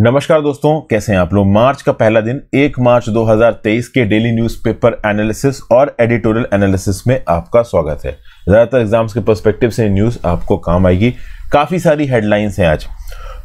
नमस्कार दोस्तों कैसे हैं आप लोग मार्च का पहला दिन 1 मार्च 2023 के डेली न्यूज़पेपर एनालिसिस और एडिटोरियल एनालिसिस में आपका स्वागत है ज़्यादातर एग्जाम्स के पर्सपेक्टिव से न्यूज़ आपको काम आएगी काफ़ी सारी हेडलाइंस हैं आज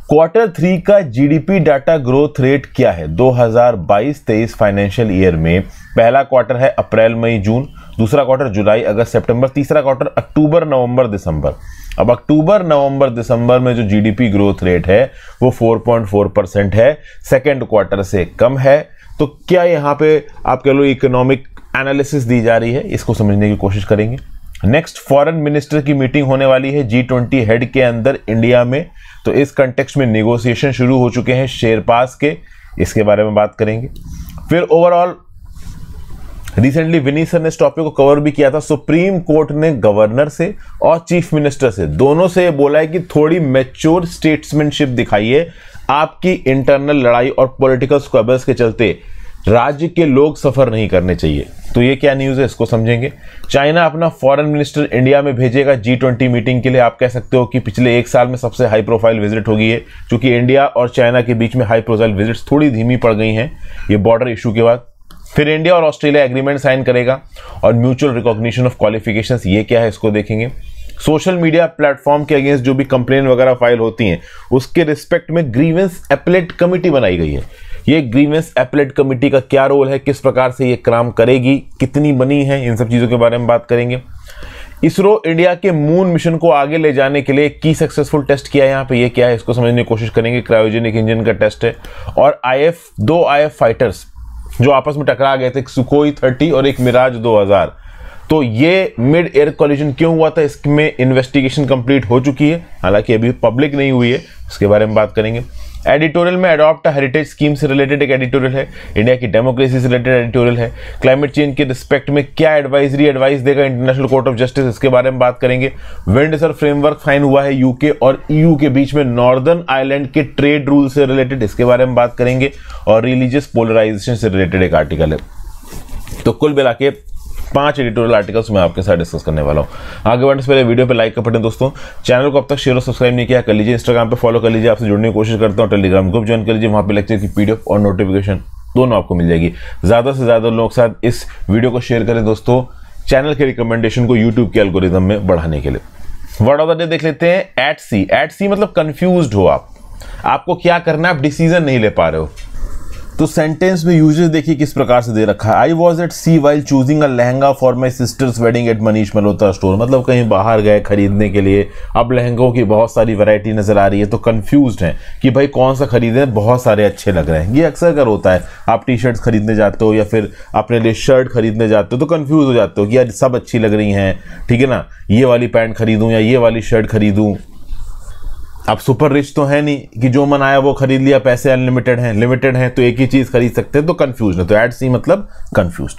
क्वार्टर थ्री का जीडीपी डाटा ग्रोथ रेट क्या है 2022-23 फाइनेंशियल ईयर में पहला क्वार्टर है अप्रैल मई जून दूसरा क्वार्टर जुलाई अगस्त सितंबर तीसरा क्वार्टर अक्टूबर नवंबर दिसंबर अब अक्टूबर नवंबर दिसंबर में जो जीडीपी ग्रोथ रेट है वो 4.4 परसेंट है सेकेंड क्वार्टर से कम है तो क्या यहाँ पे आप कह लो इकोनॉमिक एनालिसिस दी जा रही है इसको समझने की कोशिश करेंगे नेक्स्ट फॉरेन मिनिस्टर की मीटिंग होने वाली है जी ट्वेंटी हेड के अंदर इंडिया में तो इस कंटेक्स में निगोसिएशन शुरू हो चुके हैं शेयर पास के इसके बारे में बात करेंगे फिर ओवरऑल रिसेंटली विनी सर ने इस टॉपिक को कवर भी किया था सुप्रीम कोर्ट ने गवर्नर से और चीफ मिनिस्टर से दोनों से बोला है कि थोड़ी मेच्योर स्टेट्समैनशिप दिखाइए आपकी इंटरनल लड़ाई और पॉलिटिकल स्क्वेबल्स के चलते राज्य के लोग सफर नहीं करने चाहिए तो ये क्या न्यूज़ है इसको समझेंगे चाइना अपना फॉरेन मिनिस्टर इंडिया में भेजेगा जी ट्वेंटी मीटिंग के लिए आप कह सकते हो कि पिछले एक साल में सबसे हाई प्रोफाइल विजिट होगी है क्योंकि इंडिया और चाइना के बीच में हाई प्रोफाइल विजिट्स थोड़ी धीमी पड़ गई हैं ये बॉर्डर इशू के बाद फिर इंडिया और ऑस्ट्रेलिया एग्रीमेंट साइन करेगा और म्यूचुअल रिकॉग्निशन ऑफ क्वालिफिकेशन ये क्या है इसको देखेंगे सोशल मीडिया प्लेटफॉर्म के अगेंस्ट जो भी कंप्लेन वगैरह फाइल होती हैं उसके रिस्पेक्ट में ग्रीवेंस एपलेट कमिटी बनाई गई है ये ग्रीवेंस एपलेट कमिटी का क्या रोल है किस प्रकार से ये काम करेगी कितनी बनी है इन सब चीज़ों के बारे में बात करेंगे इसरो इंडिया के मून मिशन को आगे ले जाने के लिए की सक्सेसफुल टेस्ट किया है यहाँ पे ये क्या है इसको समझने की कोशिश करेंगे क्रायोजेनिक इंजन का टेस्ट है और आई दो आई फाइटर्स जो आपस में टकरा गए थे एक सुकोई थर्टी और एक मिराज हजार तो ये मिड एयर कॉलिजन क्यों हुआ था इसमें इन्वेस्टिगेशन कंप्लीट हो चुकी है हालांकि अभी पब्लिक नहीं हुई है इसके बारे में बात करेंगे एडिटोरियल में अडॉप्ट हेरिटेज स्कीम से रिलेटेड एक एडिटोरियल है इंडिया की डेमोक्रेसी से रिलेटेड एडिटोरियल है क्लाइमेट चेंज के रिस्पेक्ट में क्या एडवाइजरी एडवाइस देगा इंटरनेशनल कोर्ट ऑफ जस्टिस इसके बारे में बात करेंगे विंडसर फ्रेमवर्क फाइन हुआ है यूके और ईयू e के बीच में नॉर्दर्न आइलैंड के ट्रेड रूल से रिलेटेड इसके बारे में बात करेंगे और रिलीजियस पोलराइजेशन से रिलेटेड एक आर्टिकल है तो कुल मिला के पांच एडिटोरियल आर्टिकल्स मैं आपके साथ डिस्कस करने वाला हूँ आगे बढ़ने से पहले वीडियो पे लाइक कर पटे दोस्तों चैनल को अब तक शेयर और सब्सक्राइब नहीं किया कर लीजिए इंस्टाग्राम पर फॉलो कर लीजिए आपसे जुड़ने की कोशिश करता हूँ टेलीग्राम ग्रुप ज्वाइन कर लीजिए वहाँ पर लेक्चर की पी और नोटिफिकेशन दोनों आपको मिल जाएगी ज़्यादा से ज़्यादा लोगों के साथ इस वीडियो को शेयर करें दोस्तों चैनल के रिकमेंडेशन को यूट्यूब के अलगोरिदम में बढ़ाने के लिए वर्ड ऑफ द डे देख लेते हैं एट सी एट सी मतलब कंफ्यूज हो आप आपको क्या करना है आप डिसीजन नहीं ले पा रहे हो तो सेंटेंस में यूजेस देखिए किस प्रकार से दे रखा है I was at sea while choosing a lehenga for my sister's wedding at Manish Malhotra store मतलब कहीं बाहर गए खरीदने के लिए अब लहंगों की बहुत सारी वैरायटी नज़र आ रही है तो कन्फ्यूज हैं कि भाई कौन सा खरीदें बहुत सारे अच्छे लग रहे हैं ये अक्सर कर होता है आप टी शर्ट्स खरीदने जाते हो या फिर अपने लिए शर्ट खरीदने जाते हो तो कन्फ्यूज़ हो जाते हो कि यार सब अच्छी लग रही हैं ठीक है ना ये वाली पैंट खरीदूँ या ये वाली शर्ट खरीदूँ आप सुपर रिच तो है नहीं कि जो मन आया वो खरीद लिया पैसे अनलिमिटेड हैं लिमिटेड हैं तो एक ही चीज़ खरीद सकते हैं तो कन्फ्यूज है तो एड सी मतलब कन्फ्यूज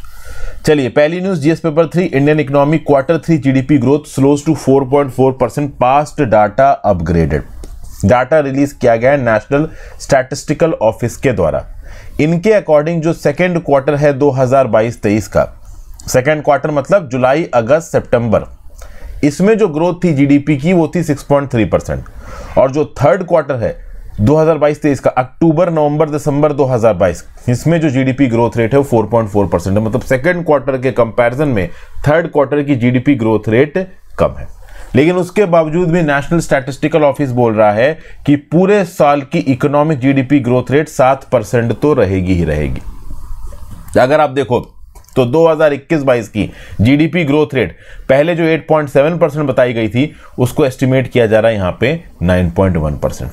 चलिए पहली news GS paper three Indian economy quarter three GDP growth slows to 4.4 percent past data upgraded data release किया गया है नेशनल स्टैटिस्टिकल ऑफिस के द्वारा इनके अकॉर्डिंग जो सेकेंड क्वार्टर है 2022-23 का सेकेंड क्वार्टर मतलब जुलाई अगस्त सितंबर इसमें जो ग्रोथ थी जीडीपी की वो थी 6.3 परसेंट और जो थर्ड क्वार्टर है 2022-23 का अक्टूबर नवंबर दिसंबर 2022 इसमें जो जीडीपी ग्रोथ रेट है वो 4.4 परसेंट है मतलब सेकेंड क्वार्टर के कंपैरिजन में थर्ड क्वार्टर की जीडीपी ग्रोथ रेट कम है लेकिन उसके बावजूद भी नेशनल स्टैटिस्टिकल ऑफिस बोल रहा है कि पूरे साल की इकोनॉमिक जीडीपी ग्रोथ रेट सात परसेंट तो रहेगी ही रहेगी अगर आप देखो तो 2021-22 की जीडीपी ग्रोथ रेट पहले जो 8.7 परसेंट बताई गई थी उसको एस्टिमेट किया जा रहा है यहाँ पे 9.1 परसेंट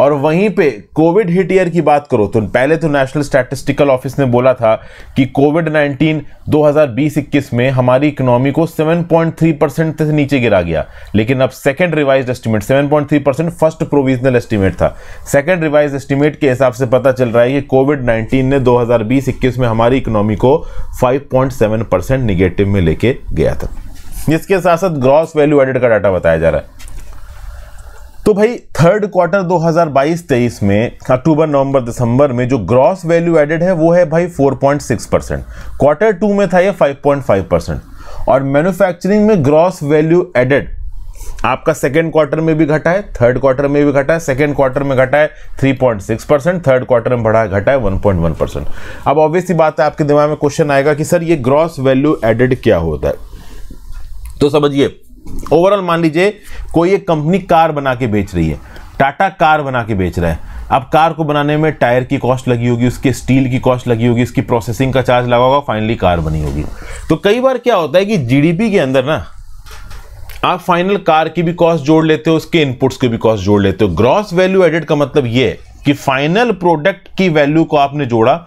और वहीं पे कोविड हिट ईयर की बात करो तो पहले तो नेशनल स्टैटिस्टिकल ऑफिस ने बोला था कि कोविड 19 2020-21 में हमारी इकोनॉमी को 7.3 परसेंट से नीचे गिरा गया लेकिन अब second revise estimate 7.3 percent first provisional estimate था सेकंड रिवाइज एस्टिमेट के हिसाब से पता चल रहा है कि कोविड नाइन्टीन ने दो में हमारी इकोनॉमी को फाइव परसेंट निगेटिव में लेके गया था इसके साथ साथ ग्रॉस वैल्यू एडेड का डाटा बताया जा रहा है तो भाई थर्ड क्वार्टर 2022-23 में अक्टूबर नवंबर दिसंबर में जो ग्रॉस वैल्यू एडेड है वो है भाई 4.6 परसेंट क्वार्टर टू में था ये 5.5 परसेंट और मैन्युफैक्चरिंग में ग्रॉस वैल्यू एडेड आपका सेकेंड क्वार्टर में भी घटा है थर्ड क्वार्टर में भी घटा है सेकेंड क्वार्टर में घटा है three point six percent third quarter में बढ़ा है घटा है वन पॉइंट वन परसेंट अब ऑब्वियसली बात है आपके दिमाग में क्वेश्चन आएगा कि सर ये ग्रॉस वैल्यू एडेड क्या होता है तो समझिए ओवरऑल मान लीजिए कोई एक कंपनी कार बना के बेच रही है टाटा कार बना के बेच रहा है अब कार को बनाने में टायर की कॉस्ट लगी होगी उसके स्टील की कॉस्ट लगी होगी उसकी प्रोसेसिंग का चार्ज लगा होगा फाइनली कार बनी होगी तो कई बार क्या होता है कि जीडीपी के अंदर ना आप फाइनल कार की भी कॉस्ट जोड़ लेते हो उसके इनपुट्स की भी कॉस्ट जोड़ लेते हो ग्रॉस वैल्यू एडेड का मतलब ये है कि फाइनल प्रोडक्ट की वैल्यू को आपने जोड़ा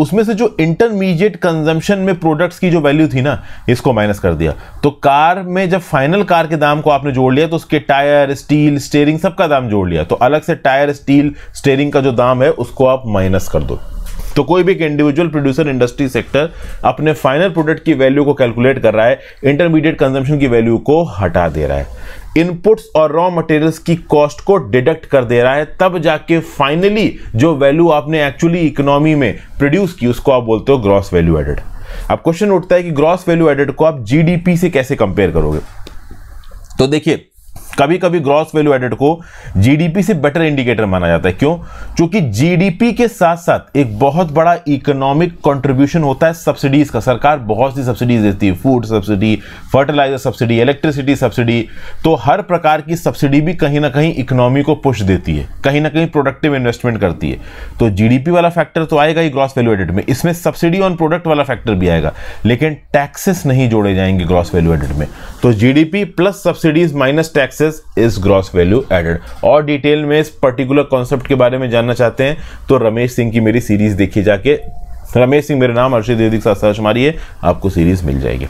उसमें से जो इंटरमीडिएट कंजम्पशन में प्रोडक्ट्स की जो वैल्यू थी ना इसको माइनस कर दिया तो कार में जब फाइनल कार के दाम को आपने जोड़ लिया तो उसके टायर स्टील स्टेयरिंग सबका दाम जोड़ लिया तो अलग से टायर स्टील स्टेयरिंग का जो दाम है उसको आप माइनस कर दो तो कोई भी एक इंडिविजुअल प्रोड्यूसर इंडस्ट्री सेक्टर अपने फाइनल प्रोडक्ट की वैल्यू को कैलकुलेट कर रहा है इंटरमीडिएट कंजम्पशन की वैल्यू को हटा दे रहा है इनपुट्स और रॉ मटेरियल्स की कॉस्ट को डिडक्ट कर दे रहा है तब जाके फाइनली जो वैल्यू आपने एक्चुअली इकोनॉमी में प्रोड्यूस की उसको आप बोलते हो ग्रॉस वैल्यू एडेड अब क्वेश्चन उठता है कि ग्रॉस वैल्यू एडेड को आप जीडीपी से कैसे कंपेयर करोगे तो देखिए कभी कभी ग्रॉस वैल्यू एडेड को जीडीपी से बेटर इंडिकेटर माना जाता है क्यों क्योंकि जीडीपी के साथ साथ एक बहुत बड़ा इकोनॉमिक कंट्रीब्यूशन होता है सब्सिडीज का सरकार बहुत सी सब्सिडीज देती है food subsidy fertiliser subsidy electricity subsidy तो हर प्रकार की सब्सिडी भी कहीं ना कहीं इकोनॉमी को पुश देती है कहीं ना कहीं प्रोडक्टिव इन्वेस्टमेंट करती है तो जीडीपी वाला फैक्टर तो आएगा ही ग्रॉस वैल्यू एडेड में इसमें सब्सिडी ऑन प्रोडक्ट वाला फैक्टर भी आएगा लेकिन टैक्सेस नहीं जोड़े जाएंगे ग्रॉस वैल्यू एडेड में तो GDP plus subsidies minus taxes expenses is gross value added और डिटेल में इस पर्टिकुलर कॉन्सेप्ट के बारे में जानना चाहते हैं तो रमेश सिंह की मेरी सीरीज देखिए जाके रमेश सिंह मेरा नाम अर्षद देवी के साथ सर्च मारिए आपको सीरीज मिल जाएगी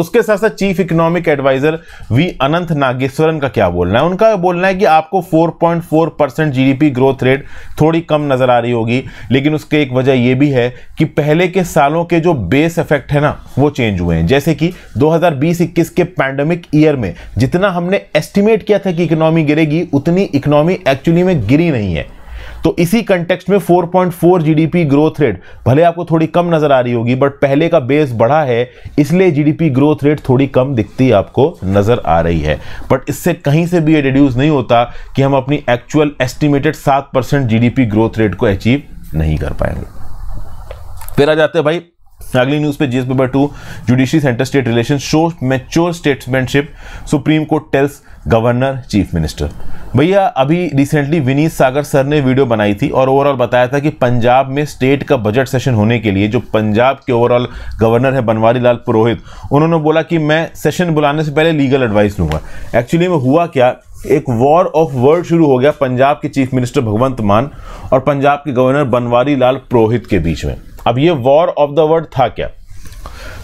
उसके साथ साथ chief economic adviser V Anantha Nageswaran का क्या बोलना है उनका बोलना है कि आपको 4.4 परसेंट जीडीपी ग्रोथ रेट थोड़ी कम नजर आ रही होगी लेकिन उसके एक वजह यह भी है कि पहले के सालों के जो बेस इफेक्ट है ना वो चेंज हुए हैं जैसे कि 2020-21 के पैंडमिक ईयर में जितना हमने एस्टिमेट किया था कि इकोनॉमी गिरेगी उतनी इकोनॉमी एक्चुअली में गिरी नहीं है तो इसी कंटेक्स्ट में 4.4 जीडीपी ग्रोथ रेट भले आपको थोड़ी कम नजर आ रही होगी बट पहले का बेस बढ़ा है इसलिए जीडीपी ग्रोथ रेट थोड़ी कम दिखती आपको नजर आ रही है बट इससे कहीं से भी ये रिड्यूस नहीं होता कि हम अपनी एक्चुअल एस्टिमेटेड सात परसेंट जीडीपी ग्रोथ रेट को अचीव नहीं कर पाएंगे फिर आ जाते भाई अगली न्यूज पे GS paper two judiciary centre state relation show mature statesmanship Supreme Court tells governor chief minister भैया अभी रिसेंटली विनीत सागर सर ने वीडियो बनाई थी और ओवरऑल बताया था कि पंजाब में स्टेट का बजट सेशन होने के लिए जो पंजाब के ओवरऑल गवर्नर है बनवारी लाल पुरोहित उन्होंने बोला कि मैं सेशन बुलाने से पहले लीगल एडवाइस लूँगा एक्चुअली में हुआ क्या एक वॉर ऑफ वर्ड शुरू हो गया पंजाब के चीफ मिनिस्टर भगवंत मान और पंजाब के गवर्नर बनवारी लाल पुरोहित के बीच में अब ये वॉर ऑफ द वर्ड था क्या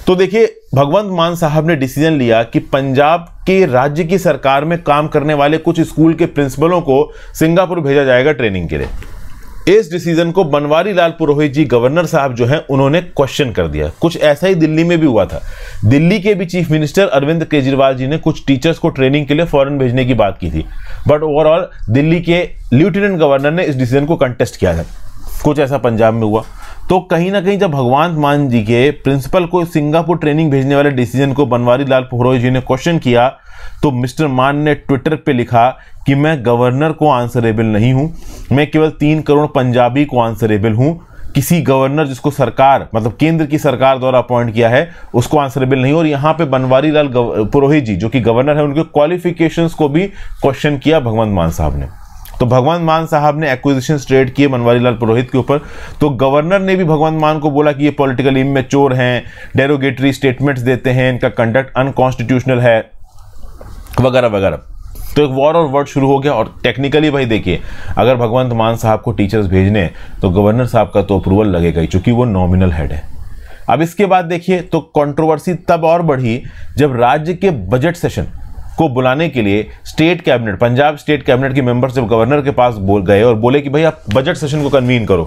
तो देखिए भगवंत मान साहब ने डिसीजन लिया कि पंजाब के राज्य की सरकार में काम करने वाले कुछ स्कूल के प्रिंसिपलों को सिंगापुर भेजा जाएगा ट्रेनिंग के लिए इस डिसीजन को बनवारी लाल पुरोहित जी गवर्नर साहब जो हैं उन्होंने क्वेश्चन कर दिया कुछ ऐसा ही दिल्ली में भी हुआ था दिल्ली के भी चीफ मिनिस्टर अरविंद केजरीवाल जी ने कुछ टीचर्स को ट्रेनिंग के लिए फॉरन भेजने की बात की थी बट ओवरऑल दिल्ली के लेफ्टिनेंट गवर्नर ने इस डिसीजन को कंटेस्ट किया था कुछ ऐसा पंजाब में हुआ तो कहीं ना कहीं जब भगवान मान जी के प्रिंसिपल को सिंगापुर ट्रेनिंग भेजने वाले डिसीजन को बनवारी लाल पुरोहित जी ने क्वेश्चन किया तो मिस्टर मान ने ट्विटर पे लिखा कि मैं गवर्नर को आंसरेबल नहीं हूँ मैं केवल तीन करोड़ पंजाबी को आंसरेबल हूँ किसी गवर्नर जिसको सरकार मतलब केंद्र की सरकार द्वारा अपॉइंट किया है उसको आंसरेबल नहीं और यहाँ पे बनवारी लाल पुरोहित जी जो कि गवर्नर है उनके क्वालिफिकेशंस को भी क्वेश्चन किया भगवंत मान साहब ने तो भगवंत मान साहब ने एक्विजिशन ट्रेड किए मनवारी लाल पुरोहित के ऊपर तो गवर्नर ने भी भगवंत मान को बोला कि ये पॉलिटिकल इमेच्योर हैं डेरोगेटरी स्टेटमेंट्स देते हैं इनका कंडक्ट अनकॉन्स्टिट्यूशनल है वगैरह वगैरह तो एक वॉर और वर्ड शुरू हो गया और टेक्निकली भाई देखिए अगर भगवंत मान साहब को टीचर्स भेजने तो गवर्नर साहब का तो अप्रूवल लगेगा ही चूंकि वो नॉमिनल हेड है अब इसके बाद देखिए तो कंट्रोवर्सी तब और बढ़ी जब राज्य के बजट सेशन को बुलाने के लिए state cabinet Punjab state cabinet के मेंबर जब गवर्नर के पास बोल गए और बोले कि भाई आप बजट सेशन को कन्वीन करो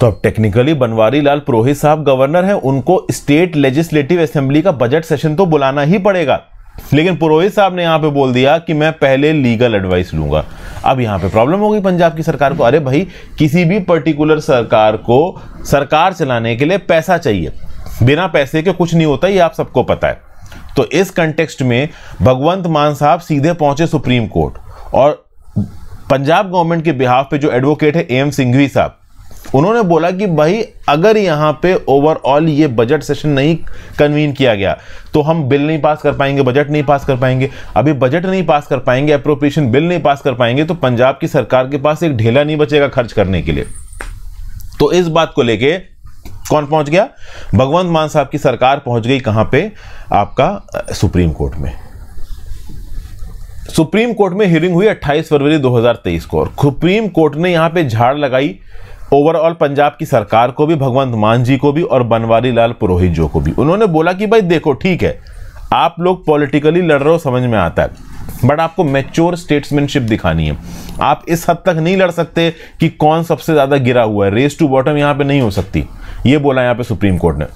तो अब टेक्निकली बनवारी लाल पुरोहित साहब गवर्नर हैं उनको स्टेट लेजिस्लेटिव असेंबली का बजट सेशन तो बुलाना ही पड़ेगा लेकिन पुरोहित साहब ने यहां पे बोल दिया कि मैं पहले लीगल एडवाइस लूंगा अब यहां पे प्रॉब्लम होगी पंजाब की सरकार को अरे भाई किसी भी पर्टिकुलर सरकार को सरकार चलाने के लिए पैसा चाहिए बिना पैसे के कुछ नहीं होता ये आप सबको पता है तो इस कंटेक्स्ट में भगवंत मान साहब सीधे पहुंचे सुप्रीम कोर्ट और पंजाब गवर्नमेंट के बिहाफ पे जो एडवोकेट है एम सिंघवी साहब उन्होंने बोला कि भाई अगर यहां पे ओवरऑल ये बजट सेशन नहीं कन्वीन किया गया तो हम बिल नहीं पास कर पाएंगे बजट नहीं पास कर पाएंगे अभी बजट नहीं पास कर पाएंगे अप्रोप्रिएशन बिल नहीं पास कर पाएंगे तो पंजाब की सरकार के पास एक ढेला नहीं बचेगा खर्च करने के लिए तो इस बात को लेके कौन पहुंच गया भगवंत मान साहब की सरकार पहुंच गई कहां पे आपका सुप्रीम कोर्ट में सुप्रीम कोर्ट में हियरिंग हुई 28 फरवरी 2023 को और सुप्रीम कोर्ट ने यहां पे झाड़ लगाई ओवरऑल पंजाब की सरकार को भी भगवंत मान जी को भी और बनवारी लाल पुरोहित जो को भी उन्होंने बोला कि भाई देखो ठीक है आप लोग पॉलिटिकली लड़ रहे हो समझ में आता है बट आपको मेच्योर स्टेट्समैनशिप दिखानी है आप इस हद तक नहीं लड़ सकते कि कौन सबसे ज़्यादा गिरा हुआ है रेस टू बॉटम यहां पे नहीं हो सकती ये बोला यहां पे सुप्रीम कोर्ट ने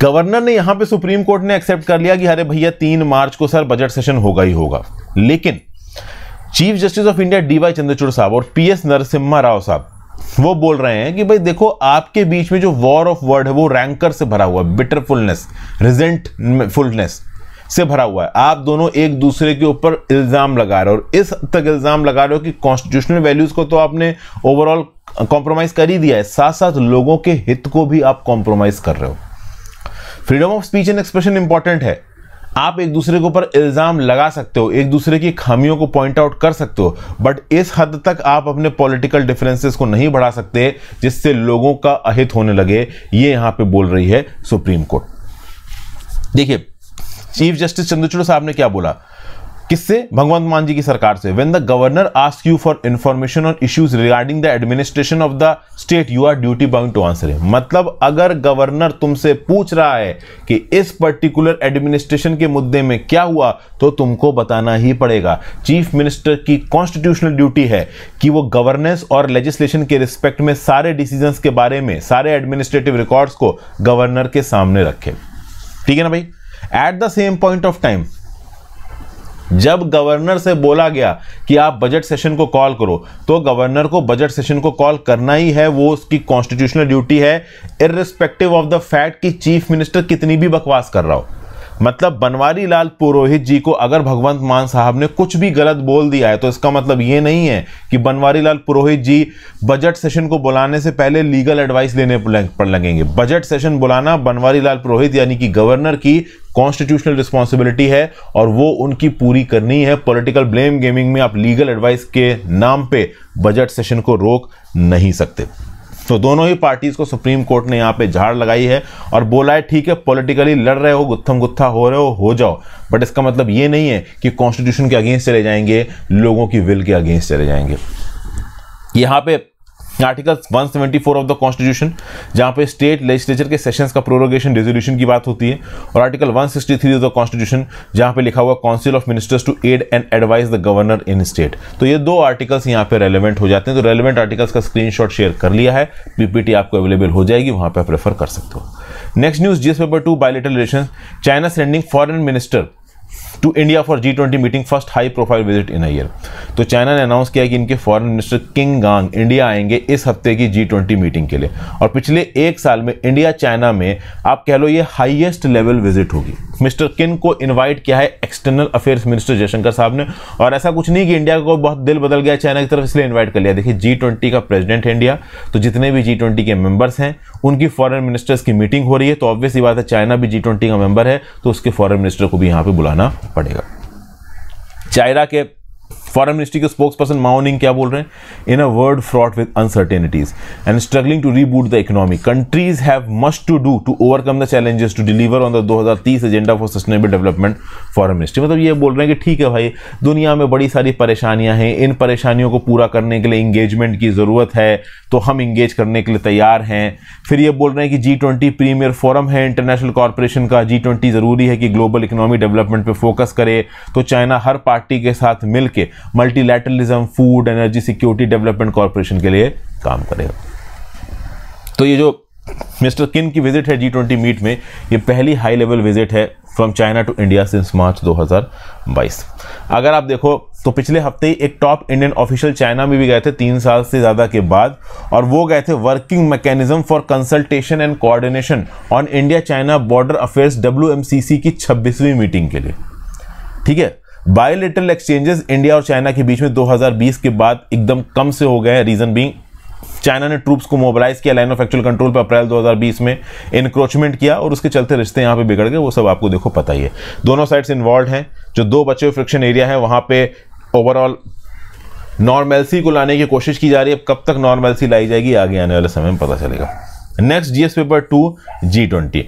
गवर्नर ने यहां पे सुप्रीम कोर्ट ने एक्सेप्ट कर लिया कि अरे भैया तीन मार्च को सर बजट सेशन होगा ही होगा लेकिन chief justice of India DY Chandrachud साहब और पीएस नरसिम्हा राव साहब वो बोल रहे हैं कि भाई देखो आपके बीच में जो वॉर ऑफ वर्ड है वो रैंकर से भरा हुआ है बिटरफुलनेस फुलनेस से भरा हुआ है आप दोनों एक दूसरे के ऊपर इल्ज़ाम लगा रहे हो और इस तक इल्ज़ाम लगा रहे हो कि कॉन्स्टिट्यूशनल वैल्यूज़ को तो आपने ओवरऑल कॉम्प्रोमाइज़ कर ही दिया है साथ साथ लोगों के हित को भी आप कॉम्प्रोमाइज़ कर रहे हो freedom of speech and expression important है आप एक दूसरे के ऊपर इल्ज़ाम लगा सकते हो एक दूसरे की खामियों को पॉइंट आउट कर सकते हो बट इस हद तक आप अपने पॉलिटिकल डिफरेंसेस को नहीं बढ़ा सकते जिससे लोगों का अहित होने लगे ये यहाँ पे बोल रही है सुप्रीम कोर्ट देखिए चीफ जस्टिस चंद्रचूड़ साहब ने क्या बोला किससे भगवंत मान जी की सरकार से when the governor ask you for information on issues regarding the administration of the state you are duty bound to answer है मतलब अगर गवर्नर तुमसे पूछ रहा है कि इस पर्टिकुलर एडमिनिस्ट्रेशन के मुद्दे में क्या हुआ तो तुमको बताना ही पड़ेगा चीफ मिनिस्टर की कॉन्स्टिट्यूशनल ड्यूटी है कि वो गवर्नेंस और लेजिस्लेशन के रिस्पेक्ट में सारे डिसीजन के बारे में सारे एडमिनिस्ट्रेटिव रिकॉर्ड्स को गवर्नर के सामने रखे ठीक है ना भाई at the same point of time जब गवर्नर से बोला गया कि आप बजट सेशन को कॉल करो तो गवर्नर को बजट सेशन को कॉल करना ही है वो उसकी कॉन्स्टिट्यूशनल ड्यूटी है इरिस्पेक्टिव ऑफ द फैक्ट कि चीफ मिनिस्टर कितनी भी बकवास कर रहा हो मतलब बनवारी लाल पुरोहित जी को अगर भगवंत मान साहब ने कुछ भी गलत बोल दिया है तो इसका मतलब ये नहीं है कि बनवारी लाल पुरोहित जी बजट सेशन को बुलाने से पहले लीगल एडवाइस लेने पर लगेंगे बजट सेशन बुलाना बनवारी लाल पुरोहित यानी कि गवर्नर की कॉन्स्टिट्यूशनल रिस्पॉन्सिबिलिटी है और वो उनकी पूरी करनी है पोलिटिकल ब्लेम गेमिंग में आप लीगल एडवाइस के नाम पर बजट सेशन को रोक नहीं सकते तो दोनों ही पार्टीज़ को सुप्रीम कोर्ट ने यहाँ पे झाड़ लगाई है और बोला है ठीक है पॉलिटिकली लड़ रहे हो गुत्थम गुत्था हो रहे हो हो जाओ बट इसका मतलब ये नहीं है कि कॉन्स्टिट्यूशन के अगेंस्ट चले जाएंगे लोगों की विल के अगेंस्ट चले जाएंगे यहाँ पे आर्टिकल 174 ऑफ द कॉन्स्टिट्यूशन जहां पे स्टेट लेजिस्लेचर के सेशंस का प्रोरोगेशन रेजोल्यूशन की बात होती है और आर्टिकल 163 ऑफ द कॉन्स्टिट्यूशन जहां पे लिखा हुआ council of ministers to aid and advise the governor in state तो ये दो आर्टिकल्स यहां पे रेलिवेंट हो जाते हैं तो रेलिवेंट आर्टिकल्स का स्क्रीन शेयर कर लिया है पीपीटी आपको अवेलेबल हो जाएगी वहां पर रेफर कर सकते हो next news GS paper two bilateral relation China sending foreign minister to India for G twenty meeting first high profile visit in year तो चाइना ने अनाउंस किया कि इनके foreign minister Qin Gang India आएंगे इस हफ्ते की जी ट्वेंटी मीटिंग के लिए और पिछले एक साल में इंडिया चाइना में आप कह लो ये हाइएस्ट लेवल विजिट होगी मिस्टर किन को इनवाइट किया है एक्सटर्नल अफेयर्स मिनिस्टर जयशंकर साहब ने और ऐसा कुछ नहीं कि इंडिया को बहुत दिल बदल गया चाइना की तरफ इसलिए इन्वाइट कर लिया देखिए जी ट्वेंटी का प्रेसिडेंट है इंडिया तो जितने भी जी ट्वेंटी के मेंबर्स हैं उनकी फॉरेन मिनिस्टर्स की मीटिंग हो रही है तो ऑब्वियस बात है चाइना भी जी ट्वेंटी का मेंबर है तो उसके फॉरन मिनिस्टर को भी यहाँ पर बुलाना पड़ेगा चाइना के फॉरन मिनिस्ट्री के स्पोक्स पर्सन माओनिंग क्या बोल रहे हैं in a world fraught with uncertainties and struggling to reboot the economy countries have must to do to overcome the challenges to deliver on the दो हज़ार तीस agenda for sustainable development foreign ministry मतलब ये बोल रहे हैं कि ठीक है भाई दुनिया में बड़ी सारी परेशानियां हैं इन परेशानियों को पूरा करने के लिए इंगेजमेंट की ज़रूरत है तो हम इंगेज करने के लिए तैयार हैं फिर ये बोल रहे हैं कि जी ट्वेंटी प्रीमियर फोरम है इंटरनेशनल कॉरपोरेशन का जी ट्वेंटी ज़रूरी है कि ग्लोबल इकोनॉमी डेवलपमेंट पर फोकस करे तो चाइना हर पार्टी के साथ मिलकर multilateralism food energy security development corporation के लिए काम करेगा तो ये जो मिस्टर किन की विजिट है जी ट्वेंटी मीट में ये पहली हाई लेवल विजिट है from China to India since March 2022 अगर आप देखो तो पिछले हफ्ते ही एक टॉप इंडियन ऑफिशियल चाइना में भी गए थे तीन साल से ज़्यादा के बाद और वो गए थे working mechanism for consultation and coordination on India China border affairs W की छब्बीसवीं मीटिंग के लिए ठीक है बायोलिटल एक्सचेंजेस इंडिया और चाइना के बीच में 2020 के बाद एकदम कम से हो गए हैं रीजन बीइंग चाइना ने ट्रूप्स को मोबिलाइज किया लाइन ऑफ एक्चुअल कंट्रोल पर अप्रैल 2020 में इंक्रोचमेंट किया और उसके चलते रिश्ते यहाँ पे बिगड़ गए वो सब आपको देखो पता ही है दोनों साइड्स इन्वॉल्व हैं जो दो बचे हुए फ्रिक्शन एरिया है वहाँ पे ओवरऑल नॉर्मेलसी को लाने की कोशिश की जा रही है कब तक नॉर्मेलसी लाई जाएगी आगे आने वाले समय में पता चलेगा next GS paper two G twenty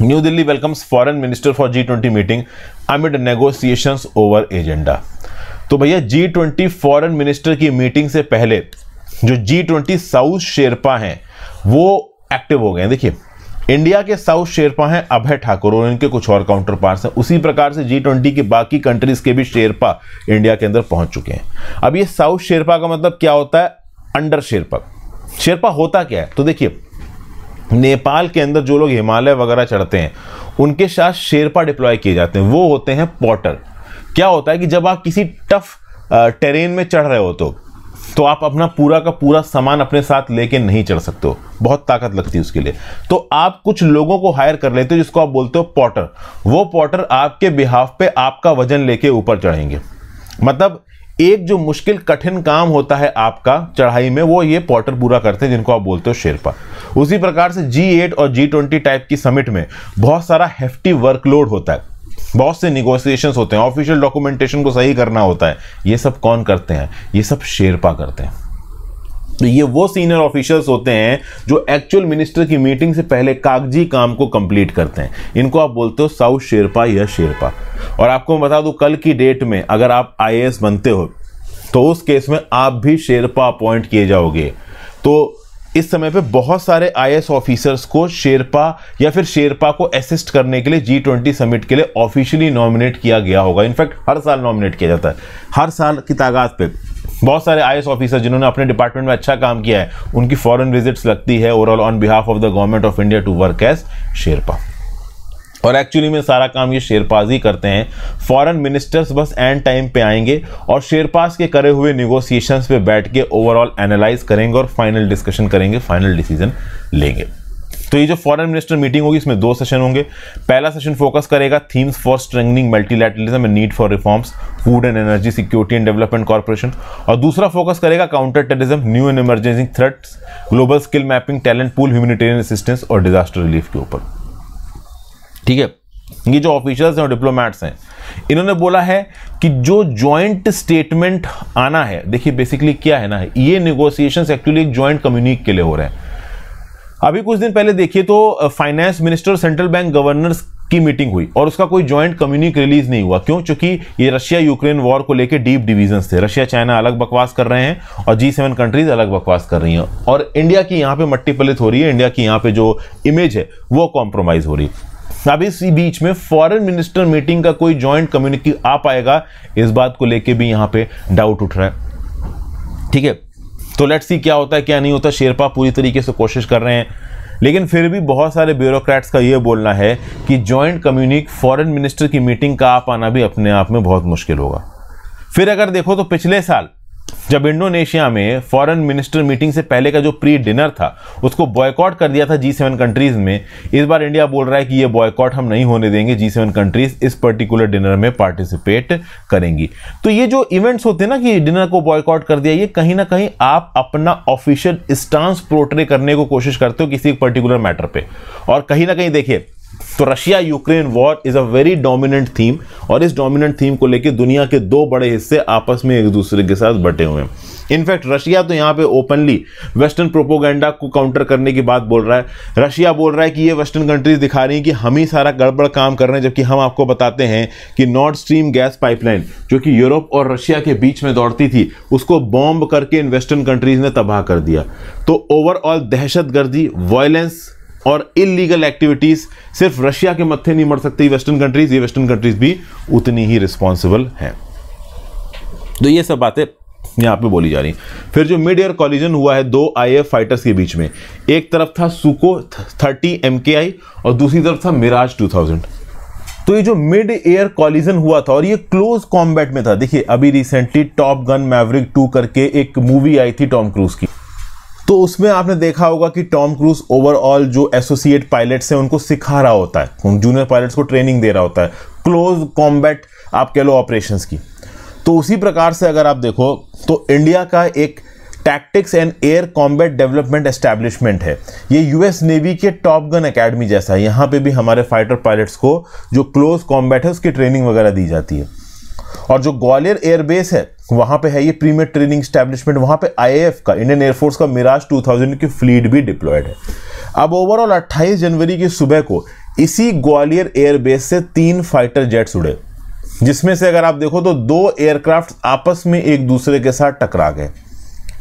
new Delhi welcomes foreign minister for G twenty meeting amid negotiation over agenda तो भैया जी ट्वेंटी फॉरन मिनिस्टर की मीटिंग से पहले जो जी ट्वेंटी साउथ शेरपा हैं वो एक्टिव हो गए देखिए इंडिया के साउथ शेरपा हैं अभय ठाकुर और इनके कुछ और काउंटर पार्ट्स हैं उसी प्रकार से जी ट्वेंटी के बाकी कंट्रीज के भी शेरपा इंडिया के अंदर पहुंच चुके हैं अब ये साउथ शेरपा का मतलब क्या होता है अंडर शेरपा शेरपा होता क्या है तो देखिए नेपाल के अंदर जो लोग हिमालय वगैरह चढ़ते हैं उनके साथ शेरपा डिप्लॉय किए जाते हैं वो होते हैं पॉटर क्या होता है कि जब आप किसी टफ टेरेन में चढ़ रहे हो तो तो आप अपना पूरा का पूरा सामान अपने साथ लेके नहीं चढ़ सकते हो बहुत ताकत लगती है उसके लिए तो आप कुछ लोगों को हायर कर लेते हो जिसको आप बोलते हो पॉटर वो पॉटर आपके बिहाफ पे आपका वजन लेके ऊपर चढ़ेंगे मतलब एक जो मुश्किल कठिन काम होता है आपका चढ़ाई में वो ये पॉटर पूरा करते हैं जिनको आप बोलते हो शेरपा उसी प्रकार से G8 और G20 टाइप की समिट में बहुत सारा हेफ्टी वर्कलोड होता है बहुत से निगोसिएशन होते हैं ऑफिशियल डॉक्यूमेंटेशन को सही करना होता है ये सब कौन करते हैं ये सब शेरपा करते हैं तो ये वो सीनियर ऑफिशियल्स होते हैं जो एक्चुअल मिनिस्टर की मीटिंग से पहले कागजी काम को कंप्लीट करते हैं इनको आप बोलते हो साउथ शेरपा या शेरपा और आपको मैं बता दूं कल की डेट में अगर आप आई बनते हो तो उस केस में आप भी शेरपा अपॉइंट किए जाओगे तो इस समय पे बहुत सारे आई ऑफिसर्स को शेरपा या फिर शेरपा को असिस्ट करने के लिए जी ट्वेंटी समिट के लिए ऑफिशियली नॉमिनेट किया गया होगा इनफैक्ट हर साल नॉमिनेट किया जाता है हर साल की तादाद पे बहुत सारे आई ऑफिसर जिन्होंने अपने डिपार्टमेंट में अच्छा काम किया है उनकी फॉरन विजिट्स लगती है overall on behalf of the government of India to work as sherpa और एक्चुअली में सारा काम ये शेरपाज ही करते हैं फॉरेन मिनिस्टर्स बस एंड टाइम पे आएंगे और शेरपाज के करे हुए निगोसिएशंस पे बैठ के ओवरऑल एनालाइज करेंगे और फाइनल डिस्कशन करेंगे फाइनल डिसीजन लेंगे तो ये जो फॉरेन मिनिस्टर मीटिंग होगी इसमें दो सेशन होंगे पहला सेशन फोकस करेगा themes for strengthening multilateralism and need for reforms food and energy security and development corporation और दूसरा फोकस करेगा counter terrorism new and emergency threats global skill mapping talent pool humanitarian assistance और disaster relief के ऊपर ठीक है ये जो ऑफिशियल्स हैं और डिप्लोमैट्स हैं इन्होंने बोला है कि जो जॉइंट स्टेटमेंट आना है देखिए बेसिकली क्या है ना ये निगोसिएशन एक्चुअली एक जॉइंट कम्युनिक के लिए हो रहे हैं अभी कुछ दिन पहले देखिए तो finance minister central bank governors की मीटिंग हुई और उसका कोई ज्वाइंट कम्युनिक रिलीज नहीं हुआ क्यों चूंकि ये रशिया यूक्रेन वॉर को लेकर डीप डिविजन्स थे रशिया चाइना अलग बकवास कर रहे हैं और जी सेवन कंट्रीज अलग बकवास कर रही हैं और इंडिया की यहाँ पे मट्टी पलित हो रही है इंडिया की यहाँ पे जो इमेज है वो कॉम्प्रोमाइज हो रही है अब इसी बीच में फॉरन मिनिस्टर मीटिंग का कोई ज्वाइंट कम्युनिक आ पाएगा इस बात को लेके भी यहाँ पे डाउट उठ रहा है ठीक है तो लेट्स सी क्या होता है क्या नहीं होता शेरपा पूरी तरीके से कोशिश कर रहे हैं लेकिन फिर भी बहुत सारे ब्यूरोक्रेट्स का ये बोलना है कि जॉइंट कम्युनिक फॉरेन मिनिस्टर की मीटिंग का आप आना भी अपने आप में बहुत मुश्किल होगा फिर अगर देखो तो पिछले साल जब इंडोनेशिया में फॉरेन मिनिस्टर मीटिंग से पहले का जो प्री डिनर था उसको बॉयकॉट कर दिया था जी सेवन कंट्रीज में इस बार इंडिया बोल रहा है कि ये बॉयकॉट हम नहीं होने देंगे जी सेवन कंट्रीज इस पर्टिकुलर डिनर में पार्टिसिपेट करेंगी तो ये जो इवेंट्स होते हैं ना कि डिनर को बॉयकॉट कर दिया ये कहीं ना कहीं आप अपना ऑफिशियल स्टांस प्रोट्रे करने को कोशिश करते हो किसी पर्टिकुलर मैटर पर और कहीं ना कहीं देखिए तो Russia Ukraine war is a very dominant theme और इस डोमिनेंट थीम को लेकर दुनिया के दो बड़े हिस्से आपस में एक दूसरे के साथ बटे हुए हैं इनफैक्ट रशिया तो यहाँ पे ओपनली वेस्टर्न प्रोपोगेंडा को काउंटर करने की बात बोल रहा है रशिया बोल रहा है कि ये वेस्टर्न कंट्रीज दिखा रही हैं कि हम ही सारा गड़बड़ काम कर रहे हैं जबकि हम आपको बताते हैं कि नॉर्थ स्ट्रीम गैस पाइपलाइन जो कि यूरोप और रशिया के बीच में दौड़ती थी उसको बॉम्ब करके इन वेस्टर्न कंट्रीज ने तबाह कर दिया तो ओवरऑल दहशतगर्दी वायलेंस और इलीगल एक्टिविटीज सिर्फ रशिया के मत्थे नहीं मर सकती वेस्टर्न कंट्रीज ये वेस्टर्न कंट्रीज भी उतनी ही रिस्पॉन्सिबल हैं तो ये सब बातें यहां पे बोली जा रही फिर जो मिड एयर कॉलिजन हुआ है दो आई फाइटर्स के बीच में एक तरफ था सुको थर्टी एम और दूसरी तरफ था मिराज टू थाउजेंड तो ये जो मिड एयर कॉलिजन हुआ था और ये क्लोज कॉम्बैट में था देखिए अभी recently top gun maverick two करके एक मूवी आई थी टॉम क्रूज की तो उसमें आपने देखा होगा कि टॉम क्रूज ओवरऑल जो एसोसिएट पायलट्स हैं उनको सिखा रहा होता है उन जूनियर पायलट्स को ट्रेनिंग दे रहा होता है क्लोज कॉम्बैट आप कह लो ऑपरेशन की तो उसी प्रकार से अगर आप देखो तो इंडिया का एक tactics and air combat development establishment है ये यूएस नेवी के टॉप गन अकेडमी जैसा है यहाँ पे भी हमारे फाइटर पायलट्स को जो क्लोज कॉम्बैट है उसकी ट्रेनिंग वगैरह दी जाती है और जो ग्वालियर एयरबेस है वहां पे है ये प्रीमियर ट्रेनिंग स्टैब्लिशमेंट वहां पे आईएएफ का इंडियन एयरफोर्स का मिराज 2000 की फ्लीट भी डिप्लॉयड है अब ओवरऑल 28 जनवरी की सुबह को इसी ग्वालियर एयरबेस से तीन फाइटर जेट्स उड़े जिसमें से अगर आप देखो तो दो एयरक्राफ्ट आपस में एक दूसरे के साथ टकरा गए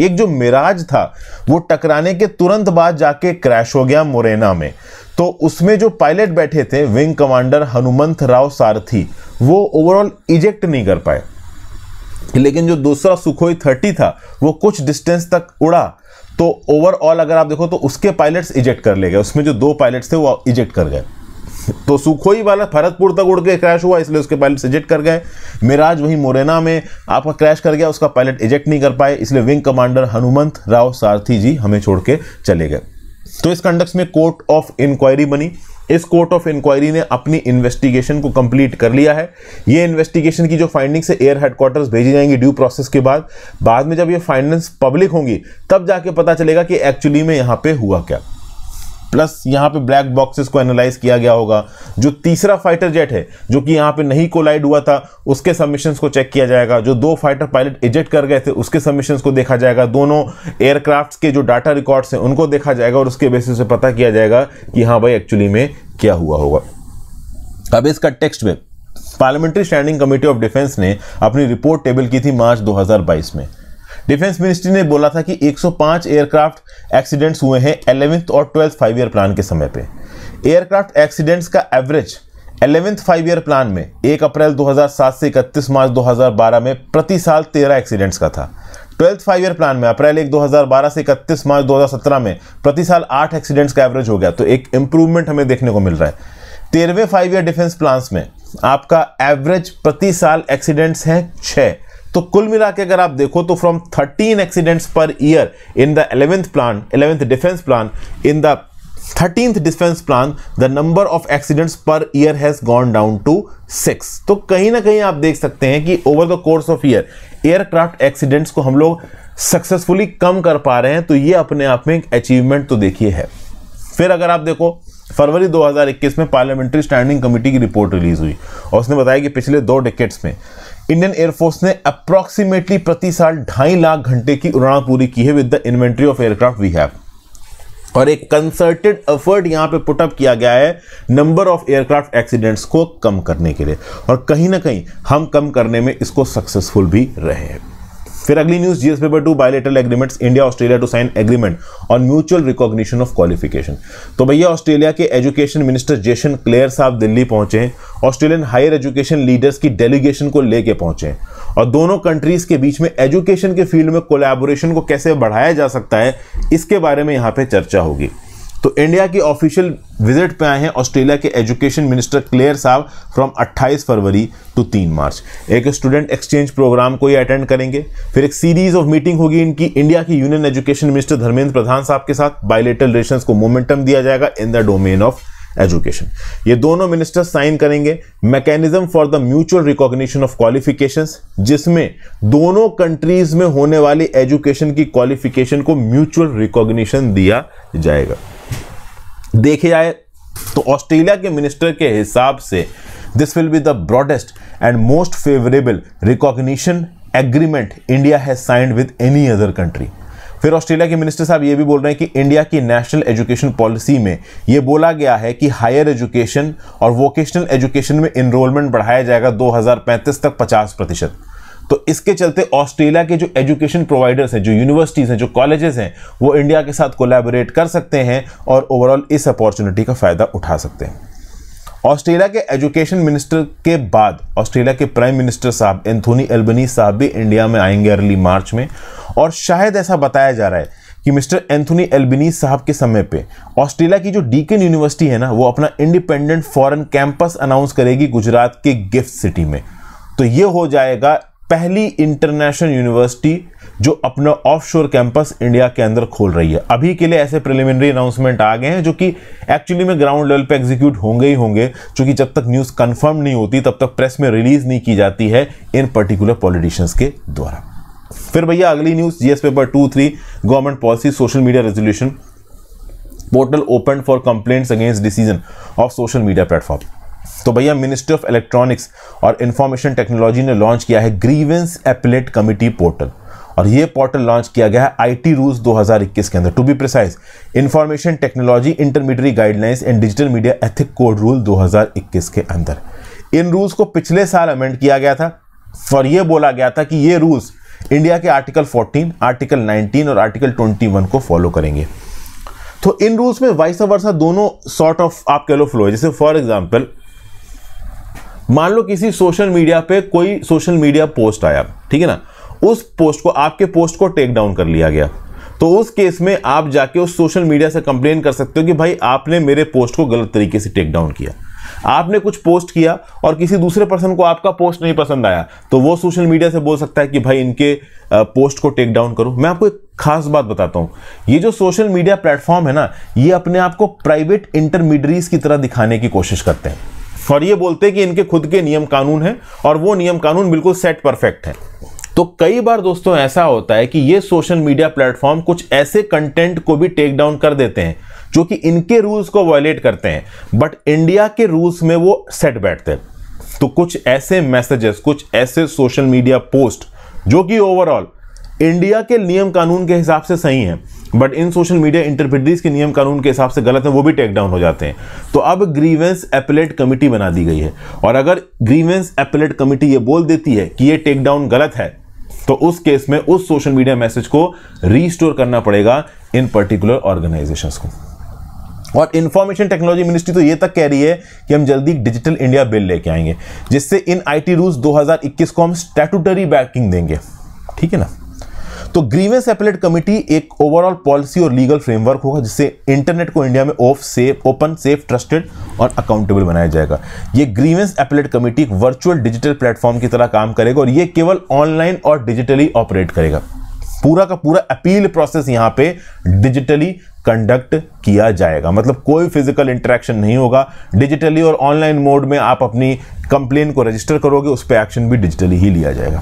एक जो मिराज था वो टकराने के तुरंत बाद जाके क्रैश हो गया मोरेना में तो उसमें जो पायलट बैठे थे विंग कमांडर हनुमंत राव सारथी वो ओवरऑल इजेक्ट नहीं कर पाए लेकिन जो दूसरा सुखोई थर्टी था वो कुछ डिस्टेंस तक उड़ा तो ओवरऑल अगर आप देखो तो उसके पायलट्स इजेक्ट कर ले गए उसमें जो दो पायलट्स थे वो इजेक्ट कर गए तो सुखोई वाला भरतपुर तक उड़ के क्रैश हुआ इसलिए उसके पायलट इजेक्ट कर गए मिराज वहीं मोरेना में आपका क्रैश कर गया उसका पायलट इजेक्ट नहीं कर पाए इसलिए विंग कमांडर हनुमंत राव सारथी जी हमें छोड़ के चले गए तो इस कंडक्ट में कोर्ट ऑफ इंक्वायरी बनी इस कोर्ट ऑफ इंक्वायरी ने अपनी इन्वेस्टिगेशन को कंप्लीट कर लिया है ये इन्वेस्टिगेशन की जो फाइंडिंग्स है एयर हेडक्वार्टर्स भेजी जाएंगी ड्यू प्रोसेस के बाद बाद में जब ये फाइनेंस पब्लिक होंगी तब जाके पता चलेगा कि एक्चुअली में यहाँ पे हुआ क्या प्लस यहाँ पे ब्लैक बॉक्सेस को एनालाइज किया गया होगा जो तीसरा फाइटर जेट है जो कि यहाँ पे नहीं कोलाइड हुआ था उसके सबमिशन को चेक किया जाएगा जो दो फाइटर पायलट इजेक्ट कर गए थे उसके सबमिशन को देखा जाएगा दोनों एयरक्राफ्ट के जो डाटा रिकॉर्ड्स हैं उनको देखा जाएगा और उसके बेसिस पे पता किया जाएगा कि हाँ भाई एक्चुअली में क्या हुआ होगा अब इसका टेक्स्ट में parliamentary standing committee of defence ने अपनी रिपोर्ट टेबल की थी मार्च दो में डिफेंस मिनिस्ट्री ने बोला था कि 105 एयरक्राफ्ट एक्सीडेंट्स हुए हैं एलेवेंथ और ट्वेल्थ फाइव ईयर प्लान के समय पे एयरक्राफ्ट एक्सीडेंट्स का average eleventh five year plan में 1 अप्रैल 2007 से 31 मार्च 2012 में प्रति साल 13 एक्सीडेंट्स का था ट्वेल्थ फाइव ईयर प्लान में अप्रैल एक 2012 से इकतीस मार्च 2017 में प्रति साल आठ एक्सीडेंट्स का एवरेज हो गया तो एक इंप्रूवमेंट हमें देखने को मिल रहा है तेरहवें फाइव ईयर डिफेंस प्लान्स में आपका एवरेज प्रति साल एक्सीडेंट्स हैं छः तो कुल मिला के अगर आप देखो तो from thirteen accidents per year in the eleventh plan eleventh defence plan in the thirteenth defence plan the number of accidents per year has gone down to six तो कहीं ना कहीं आप देख सकते हैं कि over the course of year aircraft accidents को हम लोग सक्सेसफुली कम कर पा रहे हैं तो ये अपने आप में एक अचीवमेंट तो देखिए है फिर अगर आप देखो फरवरी 2021 में पार्लियामेंट्री स्टैंडिंग कमेटी की रिपोर्ट रिलीज हुई और उसने बताया कि पिछले दो डिकेट्स में इंडियन एयरफोर्स ने अप्रोक्सीमेटली प्रति साल ढाई लाख घंटे की उड़ान पूरी की है with the inventory of aircraft we have और एक कंसर्टेड एफर्ट यहां पे पुटअप किया गया है नंबर ऑफ एयरक्राफ्ट एक्सीडेंट्स को कम करने के लिए और कहीं ना कहीं हम कम करने में इसको सक्सेसफुल भी रहे हैं फिर अगली news GS paper two bilateral agreement India Australia to sign agreement on mutual recognition of qualification तो भैया ऑस्ट्रेलिया के एजुकेशन मिनिस्टर जेशन क्लेयर साहब दिल्ली पहुंचे ऑस्ट्रेलियन हायर एजुकेशन लीडर्स की डेलीगेशन को लेके पहुंचे और दोनों कंट्रीज के बीच में एजुकेशन के फील्ड में कोलैबोरेशन को कैसे बढ़ाया जा सकता है इसके बारे में यहाँ पे चर्चा होगी तो इंडिया की ऑफिशियल विजिट पे आए हैं ऑस्ट्रेलिया के एजुकेशन मिनिस्टर क्लेयर साहब फ्रॉम 28 फरवरी टू 3 मार्च एक स्टूडेंट एक्सचेंज प्रोग्राम को ही अटेंड करेंगे फिर एक सीरीज ऑफ मीटिंग होगी इनकी इंडिया की union education minister Dharmendra Pradhan साहब के साथ बायोलेटल रिलेशन को मोमेंटम दिया जाएगा in the domain of education ये दोनों मिनिस्टर साइन करेंगे mechanism for the mutual recognition of qualifications जिसमें दोनों कंट्रीज में होने वाली एजुकेशन की क्वालिफिकेशन को म्यूचुअल रिकॉग्निशन दिया जाएगा देखे जाए तो ऑस्ट्रेलिया के मिनिस्टर के हिसाब से this will be the broadest and most favourable recognition agreement India has signed with any other country फिर ऑस्ट्रेलिया के मिनिस्टर साहब ये भी बोल रहे हैं कि इंडिया की नेशनल एजुकेशन पॉलिसी में ये बोला गया है कि हायर एजुकेशन और वोकेशनल एजुकेशन में इनरोलमेंट बढ़ाया जाएगा 2035 तक 50 प्रतिशत तो इसके चलते ऑस्ट्रेलिया के जो एजुकेशन प्रोवाइडर्स हैं जो यूनिवर्सिटीज़ हैं जो कॉलेजेस हैं वो इंडिया के साथ कोलैबोरेट कर सकते हैं और ओवरऑल इस अपॉर्चुनिटी का फ़ायदा उठा सकते हैं ऑस्ट्रेलिया के एजुकेशन मिनिस्टर के बाद ऑस्ट्रेलिया के प्राइम मिनिस्टर साहब एंथोनी एल्बनी साहब भी इंडिया में आएंगे अर्ली मार्च में और शायद ऐसा बताया जा रहा है कि मिस्टर एंथोनी एल्बिनी साहब के समय पे ऑस्ट्रेलिया की जो डीकेन यूनिवर्सिटी है ना वो अपना इंडिपेंडेंट फॉरेन कैंपस अनाउंस करेगी गुजरात के गिफ्ट सिटी में तो ये हो जाएगा पहली इंटरनेशनल यूनिवर्सिटी जो अपना ऑफशोर कैंपस इंडिया के अंदर खोल रही है अभी के लिए ऐसे प्रिलिमिनरी अनाउंसमेंट आ गए हैं जो कि एक्चुअली में ग्राउंड लेवल पे एग्जीक्यूट होंगे ही होंगे क्योंकि जब तक न्यूज़ कंफर्म नहीं होती तब तक प्रेस में रिलीज नहीं की जाती है इन पर्टिकुलर पॉलिटिशियंस के द्वारा फिर भैया अगली news GS paper two three government policy social media resolution portal open for complaints against decision of social media platform तो भैया मिनिस्ट्री ऑफ इलेक्ट्रॉनिक्स और इंफॉर्मेशन टेक्नोलॉजी ने लॉन्च किया है ग्रीवेंस एपलेट कमिटी पोर्टल और ये पोर्टल लॉन्च किया गया है आईटी रूल्स 2021 के अंदर to be precise information technology intermediate guidelines and digital media ethic code rule 2021 के अंदर इन रूल्स को पिछले साल अमेंड किया गया था और ये बोला गया था कि ये रूल्स इंडिया के आर्टिकल 14, आर्टिकल 19 और आर्टिकल 21 को फॉलो करेंगे तो इन रूल्स में वाइस वर्सा दोनों सॉर्ट ऑफ आप कह लो फ्लो है जैसे फॉर एग्जाम्पल मान लो किसी सोशल मीडिया पे कोई सोशल मीडिया पोस्ट आया ठीक है ना उस पोस्ट को आपके पोस्ट को टेक डाउन कर लिया गया तो उस केस में आप जाके उस सोशल मीडिया से कंप्लेन कर सकते हो कि भाई आपने मेरे पोस्ट को गलत तरीके से टेक डाउन किया आपने कुछ पोस्ट किया और किसी दूसरे पर्सन को आपका पोस्ट नहीं पसंद आया तो वो सोशल मीडिया से बोल सकता है कि भाई इनके पोस्ट को टेक डाउन करो मैं आपको एक खास बात बताता हूँ ये जो सोशल मीडिया प्लेटफॉर्म है ना ये अपने आप को प्राइवेट इंटरमीडियरीज की तरह दिखाने की कोशिश करते हैं और ये बोलते हैं कि इनके खुद के नियम कानून हैं और वो नियम कानून बिल्कुल सेट परफेक्ट है तो कई बार दोस्तों ऐसा होता है कि ये सोशल मीडिया प्लेटफॉर्म कुछ ऐसे कंटेंट को भी टेक डाउन कर देते हैं जो कि इनके रूल्स को वायलेट करते हैं बट इंडिया के रूल्स में वो सेट बैठते हैं तो कुछ ऐसे मैसेजेस कुछ ऐसे सोशल मीडिया पोस्ट जो कि ओवरऑल इंडिया के नियम कानून के हिसाब से सही हैं but in social media intermediaries के नियम कानून के हिसाब से गलत हैं वो भी टेक डाउन हो जाते हैं तो अब ग्रीवेंस एपलेट कमेटी बना दी गई है और अगर ग्रीवेंस एपलेट कमेटी ये बोल देती है कि ये टेक डाउन गलत है तो उस केस में उस सोशल मीडिया मैसेज को रीस्टोर करना पड़ेगा इन पर्टिकुलर ऑर्गेनाइजेशन को और इंफॉर्मेशन टेक्नोलॉजी मिनिस्ट्री तो ये तक कह रही है कि हम जल्दी डिजिटल इंडिया बिल लेके आएंगे जिससे इन आईटी रूल्स 2021 को हम स्टैटूटरी बैकिंग देंगे ठीक है ना तो ग्रीवेंस एपलेट कमेटी एक ओवरऑल पॉलिसी और लीगल फ्रेमवर्क होगा जिससे इंटरनेट को इंडिया में of safe open safe trusted और अकाउंटेबल बनाया जाएगा ये ग्रीवेंस एपलेट कमेटी एक वर्चुअल डिजिटल प्लेटफॉर्म की तरह काम करेगा और ये केवल ऑनलाइन और डिजिटली ऑपरेट करेगा पूरा का पूरा अपील प्रोसेस यहां पे डिजिटली कंडक्ट किया जाएगा मतलब कोई फिजिकल इंटरेक्शन नहीं होगा डिजिटली और ऑनलाइन मोड में आप अपनी कंप्लेन को रजिस्टर करोगे उस पर एक्शन भी डिजिटली ही लिया जाएगा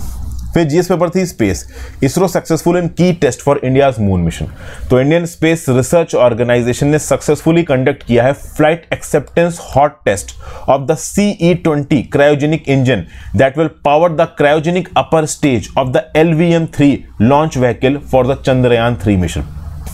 फिर GS paper three space ISRO successful in key test for India moon mission तो इंडियन स्पेस रिसर्च ऑर्गेनाइजेशन ने सक्सेसफुली कंडक्ट किया है flight acceptance hot test of the CE twenty e cryogenic engine that will power the cryogenic upper stage of the L V M three launch vehicle for the Chandrayaan three mission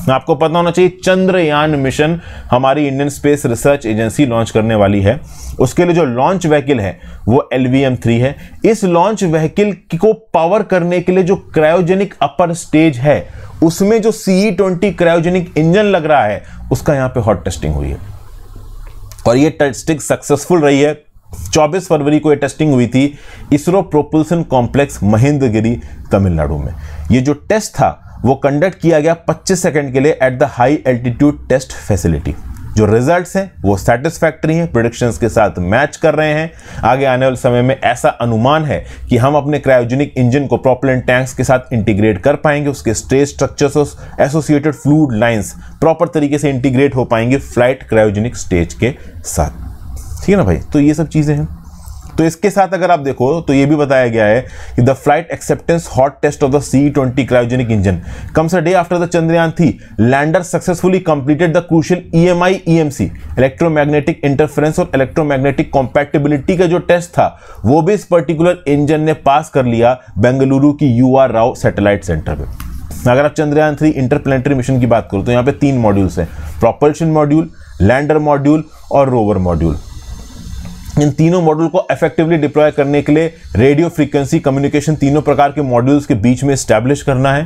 आपको पता होना चाहिए Chandrayaan mission हमारी Indian space research agency launch करने वाली है उसके लिए जो लॉन्च व्हीकल है वो एल वी एम थ्री है इस लॉन्च व्हीकल को पावर करने के लिए जो क्रायोजेनिक अपर स्टेज है उसमें जो सीई ट्वेंटी क्रायोजेनिक इंजन लग रहा है उसका यहाँ पे हॉट टेस्टिंग हुई है और ये टेस्टिंग सक्सेसफुल रही है 24 फरवरी को ये टेस्टिंग हुई थी इसरो प्रोपल्सन कॉम्प्लेक्स महेंद्रगिरी तमिलनाडु में ये जो टेस्ट था वो कंडक्ट किया गया 25 सेकंड के लिए at the high altitude test facility जो रिजल्ट्स हैं वो सेटिस्फैक्ट्री हैं प्रोडिक्शंस के साथ मैच कर रहे हैं आगे आने वाले समय में ऐसा अनुमान है कि हम अपने क्रायोजेनिक इंजन को प्रॉपलन टैंक्स के साथ इंटीग्रेट कर पाएंगे उसके stress structures associated fluid lines proper तरीके से इंटीग्रेट हो पाएंगे फ्लाइट क्रायोजेनिक स्टेज के साथ ठीक है ना भाई तो ये सब चीज़ें हैं तो इसके साथ अगर आप देखो तो ये भी बताया गया है कि the flight acceptance hot test of the C twenty cryogenic engine comes a day after the Chandrayaan three lander successfully completed the crucial EMI EMC electromagnetic interference और इलेक्ट्रोमैग्नेटिक कॉम्पैटिबिलिटी का जो टेस्ट था वो भी इस पर्टिकुलर इंजन ने पास कर लिया बेंगलुरु की U R Rao satellite centre में अगर आप चंद्रयान थ्री इंटरप्लेनेटरी मिशन की बात करो तो यहाँ पे तीन मॉड्यूल्स हैं प्रोपल्शन मॉड्यूल लैंडर मॉड्यूल और रोवर मॉड्यूल इन तीनों मॉडल को इफेक्टिवली डिप्लॉय करने के लिए रेडियो फ्रीक्वेंसी कम्युनिकेशन तीनों प्रकार के मॉड्यूल्स के बीच में स्टैब्लिश करना है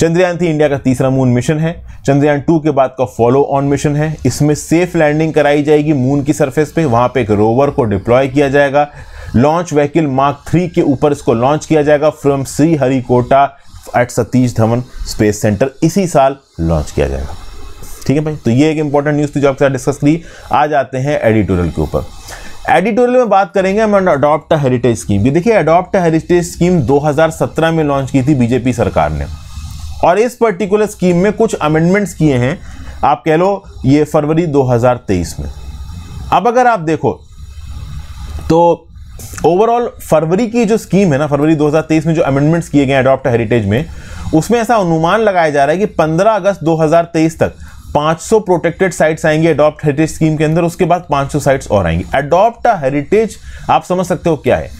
चंद्रयान थ्री इंडिया का तीसरा मून मिशन है चंद्रयान टू के बाद का फॉलो ऑन मिशन है इसमें सेफ लैंडिंग कराई जाएगी मून की सरफेस पे वहाँ पे एक रोवर को डिप्लॉय किया जाएगा लॉन्च व्हीकल मार्क थ्री के ऊपर इसको लॉन्च किया जाएगा from Sriharikota at Satish Dhawan space centre इसी साल लॉन्च किया जाएगा ठीक है भाई तो ये एक इंपॉर्टेंट न्यूज़ थी जो आपके साथ डिस्कस की आज आते हैं एडिटोरियल के ऊपर एडिटोरियल में बात करेंगे हम अडॉप्ट हेरिटेज स्कीम की देखिए अडॉप्ट हेरिटेज स्कीम 2017 में लॉन्च की थी बीजेपी सरकार ने और इस पर्टिकुलर स्कीम में कुछ अमेंडमेंट्स किए हैं आप कह लो ये फरवरी 2023 में अब अगर आप देखो तो ओवरऑल फरवरी की जो स्कीम है ना फरवरी 2023 में जो अमेंडमेंट्स किए गए अडॉप्ट हेरिटेज में उसमें ऐसा अनुमान लगाया जा रहा है कि 15 अगस्त 2023 तक 500 प्रोटेक्टेड साइट्स आएंगे अडॉप्ट हेरिटेज स्कीम के अंदर उसके बाद 500 साइट्स और आएंगे अडॉप्ट हेरिटेज आप समझ सकते हो क्या है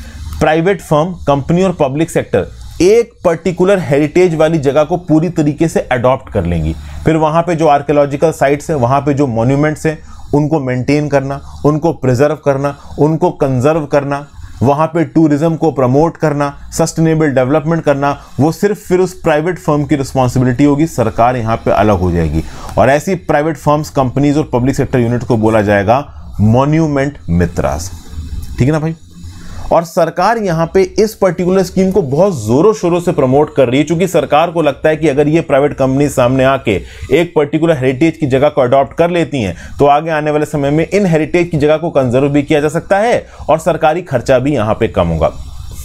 प्राइवेट फर्म कंपनी और पब्लिक सेक्टर एक पर्टिकुलर हेरिटेज वाली जगह को पूरी तरीके से अडॉप्ट कर लेंगी फिर वहाँ पे जो आर्कियोलॉजिकल साइट्स हैं वहाँ पे जो मोन्यूमेंट्स हैं उनको मेंटेन करना उनको प्रिजर्व करना उनको कंजर्व करना वहाँ पे टूरिज़्म को प्रमोट करना सस्टेनेबल डेवलपमेंट करना वो सिर्फ फिर उस प्राइवेट फर्म की रिस्पॉन्सिबिलिटी होगी सरकार यहाँ पे अलग हो जाएगी और ऐसी प्राइवेट फर्म्स कंपनीज और पब्लिक सेक्टर यूनिट को बोला जाएगा मोन्यूमेंट मित्रास ठीक है ना भाई और सरकार यहाँ पे इस पर्टिकुलर स्कीम को बहुत जोरों शोरों से प्रमोट कर रही है क्योंकि सरकार को लगता है कि अगर ये प्राइवेट कंपनी सामने आके एक पर्टिकुलर हेरिटेज की जगह को अडॉप्ट कर लेती हैं तो आगे आने वाले समय में इन हेरिटेज की जगह को कंजर्व भी किया जा सकता है और सरकारी खर्चा भी यहाँ पर कम होगा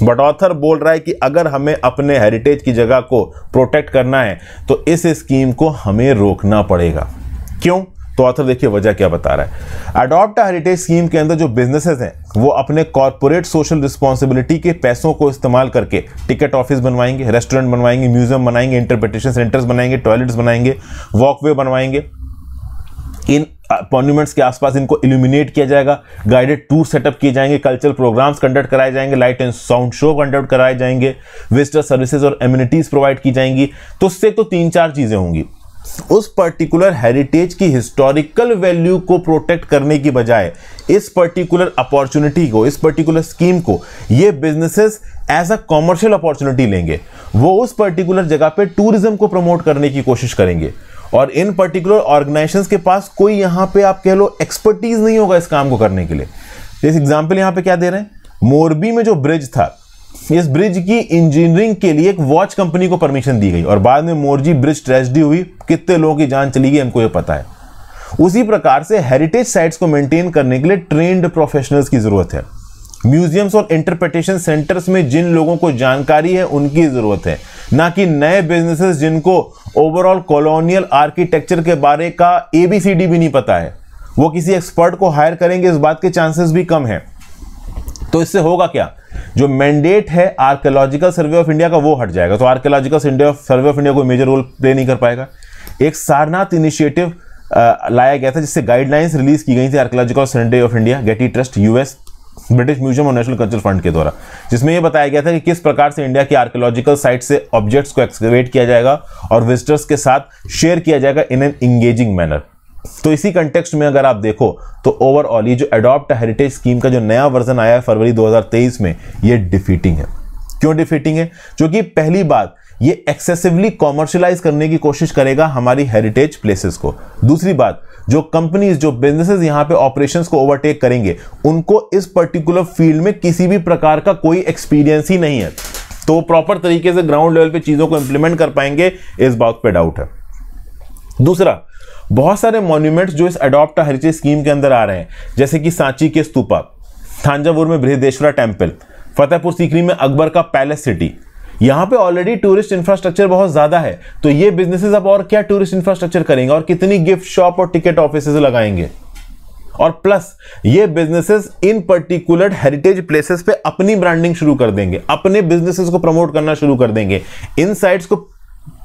बट ऑथर बोल रहा है कि अगर हमें अपने हेरिटेज की जगह को प्रोटेक्ट करना है तो इस स्कीम को हमें रोकना पड़ेगा क्यों तो ऑथर देखिए वजह क्या बता रहा है अडॉप्ट हेरिटेज स्कीम के अंदर जो बिजनेसेस हैं वो अपने कॉरपोरेट सोशल रिस्पॉन्सिबिलिटी के पैसों को इस्तेमाल करके टिकट ऑफिस बनवाएंगे रेस्टोरेंट बनवाएंगे म्यूजियम बनाएंगे इंटरप्रिटेशन सेंटर्स बनाएंगे टॉयलेट्स बनाएंगे वॉकवे बनवाएंगे इन मॉन्यूमेंट्स के आसपास इनको इल्यूमिनेट किया जाएगा गाइडेड टूर सेटअप किए जाएंगे कल्चरल प्रोग्राम्स कंडक्ट कराए जाएंगे light and sound show conduct कराए जाएंगे विजिटर सर्विसेज और एम्यूनिटीज प्रोवाइड की जाएंगी तो उससे तो तीन चार चीज़ें होंगी उस पर्टिकुलर हेरिटेज की हिस्टोरिकल वैल्यू को प्रोटेक्ट करने की बजाय इस पर्टिकुलर अपॉर्चुनिटी को इस पर्टिकुलर स्कीम को ये businesses as a commercial opportunity लेंगे वो उस पर्टिकुलर जगह पे टूरिज्म को प्रमोट करने की कोशिश करेंगे और इन पर्टिकुलर ऑर्गेनाइजेशन के पास कोई यहाँ पे आप कह लो एक्सपर्टीज नहीं होगा इस काम को करने के लिए एग्जाम्पल यहाँ पे क्या दे रहे हैं मोरबी में जो ब्रिज था इस ब्रिज की इंजीनियरिंग के लिए एक वॉच कंपनी को परमिशन दी गई और बाद में मोरजी ब्रिज ट्रेजिडी हुई कितने लोगों की जान चली गई हमको ये पता है उसी प्रकार से हेरिटेज साइट्स को मेंटेन करने के लिए ट्रेंड प्रोफेशनल्स की ज़रूरत है म्यूजियम्स और इंटरप्रिटेशन सेंटर्स में जिन लोगों को जानकारी है उनकी ज़रूरत है ना कि नए बिजनेसेस जिनको ओवरऑल कॉलोनियल आर्किटेक्चर के बारे का ए बी सी डी भी नहीं पता है वो किसी एक्सपर्ट को हायर करेंगे इस बात के चांसेस भी कम है तो इससे होगा क्या जो मैंडेट है आर्कोलॉजिकल सर्वे ऑफ इंडिया का वो हट जाएगा तो आर्कोलॉजिकल सर्वे ऑफ इंडिया कोई मेजर रोल प्ले नहीं कर पाएगा एक सारनाथ इनिशिएटिव लाया गया था जिससे गाइडलाइंस रिलीज की गई थी archaeological survey of India Getty trust US British museum और नेशनल कल्चर फंड के द्वारा जिसमें यह बताया गया था कि किस प्रकार से इंडिया की आर्कोलॉजिकल साइट से ऑब्जेक्ट्स को एक्सकवेट किया जाएगा और विजिटर्स के साथ शेयर किया जाएगा इन एन इंगेजिंग मैनर तो इसी कंटेक्स्ट में अगर आप देखो तो ओवरऑल ये जो अडॉप्ट हेरिटेज स्कीम का जो नया वर्जन आया है फरवरी 2023 में ये डिफीटिंग है क्यों डिफीटिंग है क्योंकि पहली बात ये एक्सेसिवली कॉमर्शलाइज करने की कोशिश करेगा हमारी हेरिटेज प्लेसेस को दूसरी बात जो कंपनीज जो बिजनेसेस यहां पे ऑपरेशंस को ओवरटेक करेंगे उनको इस पर्टिकुलर फील्ड में किसी भी प्रकार का कोई एक्सपीरियंस ही नहीं है तो वो प्रॉपर तरीके से ग्राउंड लेवल पे चीज़ों को इंप्लीमेंट कर पाएंगे इस बात पे डाउट है दूसरा बहुत सारे मॉन्यूमेंट्स जो इस अडॉप्ट हेरिटेज स्कीम के अंदर आ रहे हैं जैसे कि सांची के स्तूपा थांजावुर में बृहदेश्वरा टेम्पल फतेहपुर सीकरी में अकबर का पैलेस सिटी यहाँ पे ऑलरेडी टूरिस्ट इंफ्रास्ट्रक्चर बहुत ज्यादा है तो ये बिजनेसेस अब और क्या टूरिस्ट इंफ्रास्ट्रक्चर करेंगे और कितनी गिफ्ट शॉप और टिकट ऑफिस लगाएंगे और प्लस ये बिजनेसेस इन पर्टिकुलर हेरिटेज प्लेसेस पे अपनी ब्रांडिंग शुरू कर देंगे अपने बिजनेसेस को प्रमोट करना शुरू कर देंगे इन साइट्स को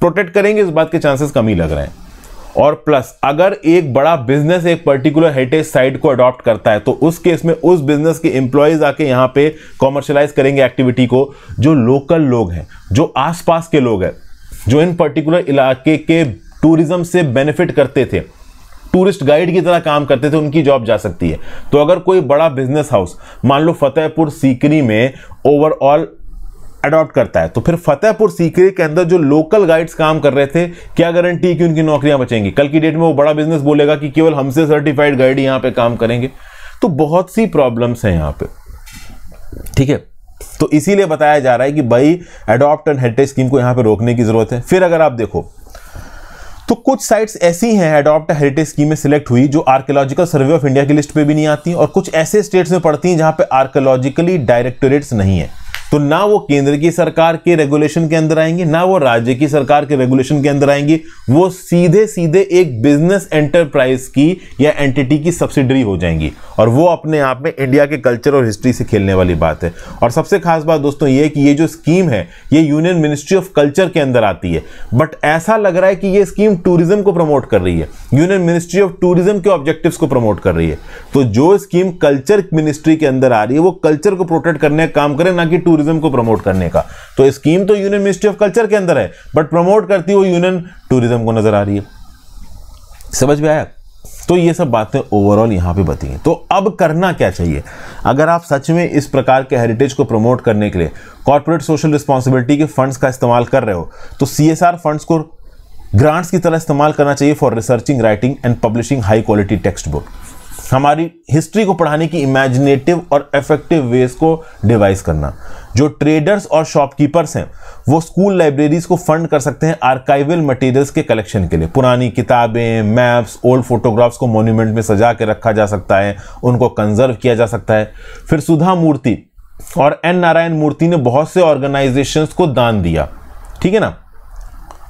प्रोटेक्ट करेंगे इस बात के चांसेस कम ही लग रहे हैं और प्लस अगर एक बड़ा बिजनेस एक पर्टिकुलर हेरिटेज साइट को अडॉप्ट करता है तो उस केस में उस बिजनेस के एम्प्लॉयज आके यहाँ पे कॉमर्शलाइज करेंगे एक्टिविटी को जो लोकल लोग हैं जो आसपास के लोग हैं जो इन पर्टिकुलर इलाके के टूरिज्म से बेनिफिट करते थे टूरिस्ट गाइड की तरह काम करते थे उनकी जॉब जा सकती है तो अगर कोई बड़ा बिजनेस हाउस मान लो फतेहपुर सीकरी में ओवरऑल अडॉप्ट करता है तो फिर फतेहपुर सीकरी के अंदर जो लोकल गाइड्स काम कर रहे थे क्या गारंटी कि उनकी नौकरियां बचेंगी कल की डेट में वो बड़ा बिजनेस बोलेगा कि केवल हमसे सर्टिफाइड गाइड यहां पे काम करेंगे तो बहुत सी प्रॉब्लम्स हैं यहां पे ठीक है तो इसीलिए बताया जा रहा है कि भाई अडॉप्ट एंड हेरिटेज स्कीम को यहां पर रोकने की जरूरत है फिर अगर आप देखो तो कुछ साइट्स ऐसी हैं अडॉप्ट हेरिटेज स्कीम में सिलेक्ट हुई जो आर्कियोलॉजिकल सर्वे ऑफ इंडिया की लिस्ट पे भी नहीं आती और कुछ ऐसे स्टेट्स में पड़ती हैं जहां पे आर्कियोलॉजिकली डायरेक्टोरेट्स नहीं है तो ना वो केंद्र की सरकार के रेगुलेशन के अंदर आएंगे ना वो राज्य की सरकार के रेगुलेशन के अंदर आएंगे वो सीधे सीधे एक बिजनेस एंटरप्राइज की या एंटिटी की सब्सिडरी हो जाएंगी और वो अपने आप में इंडिया के कल्चर और हिस्ट्री से खेलने वाली बात है और सबसे खास बात दोस्तों ये कि ये जो स्कीम है ये यूनियन मिनिस्ट्री ऑफ कल्चर के अंदर आती है बट ऐसा लग रहा है कि ये स्कीम टूरिज्म को प्रमोट कर रही है यूनियन मिनिस्ट्री ऑफ टूरिज्म के ऑब्जेक्टिव को प्रमोट कर रही है तो जो स्कीम कल्चर मिनिस्ट्री के अंदर आ रही है वो कल्चर को प्रोटेक्ट करने का काम करे ना कि टूरिज्म टूरिज्म को प्रमोट करने का तो स्कीम तो यूनियन मिनिस्ट्री ऑफ कल्चर के अंदर है बट प्रमोट करती हुई यूनियन टूरिज्म को नजर आ रही है समझ में आया तो ये सब बातें ओवरऑल यहाँ पे बती हैं तो अब करना क्या चाहिए अगर आप सच में इस प्रकार के हेरिटेज को प्रमोट करने के लिए कॉरपोरेट सोशल रिस्पॉन्सिबिलिटी के फंड्स का इस्तेमाल कर रहे हो तो सी फंड्स को ग्रांट्स की तरह इस्तेमाल करना चाहिए for researching writing and publishing high quality text book हमारी हिस्ट्री को पढ़ाने की इमेजिनेटिव और इफेक्टिव वेज को डिवाइस करना जो ट्रेडर्स और शॉपकीपर्स हैं वो स्कूल लाइब्रेरीज को फंड कर सकते हैं आर्काइवल मटेरियल्स के कलेक्शन के लिए पुरानी किताबें मैप्स ओल्ड फोटोग्राफ्स को मोन्यूमेंट में सजा के रखा जा सकता है उनको कंजर्व किया जा सकता है फिर सुधा मूर्ति और एन नारायण मूर्ति ने बहुत से ऑर्गेनाइजेशंस को दान दिया ठीक है ना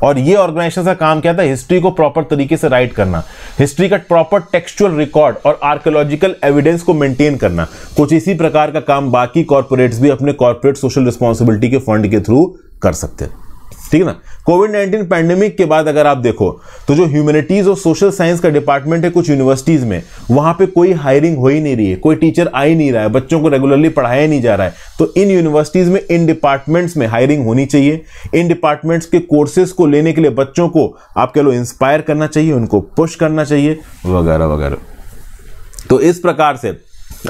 और ये ऑर्गेनाइजेशन का काम क्या था हिस्ट्री को प्रॉपर तरीके से राइट करना हिस्ट्री का प्रॉपर टेक्सचुअल रिकॉर्ड और आर्कोलॉजिकल एविडेंस को मेंटेन करना कुछ इसी प्रकार का काम बाकी कॉर्पोरेट्स भी अपने कॉर्पोरेट सोशल रिस्पॉन्सिबिलिटी के फंड के थ्रू कर सकते हैं ठीक है ना कोविड नाइन्टीन पैंडेमिक के बाद अगर आप देखो तो जो ह्यूमैनिटीज और सोशल साइंस का डिपार्टमेंट है कुछ यूनिवर्सिटीज में वहां पे कोई हायरिंग हो ही नहीं रही है कोई टीचर आ ही नहीं रहा है बच्चों को रेगुलरली पढ़ाया नहीं जा रहा है तो इन यूनिवर्सिटीज में इन डिपार्टमेंट्स में हायरिंग होनी चाहिए इन डिपार्टमेंट्स के कोर्सेज को लेने के लिए बच्चों को आप कह लो इंस्पायर करना चाहिए उनको पुश करना चाहिए वगैरह वगैरह तो इस प्रकार से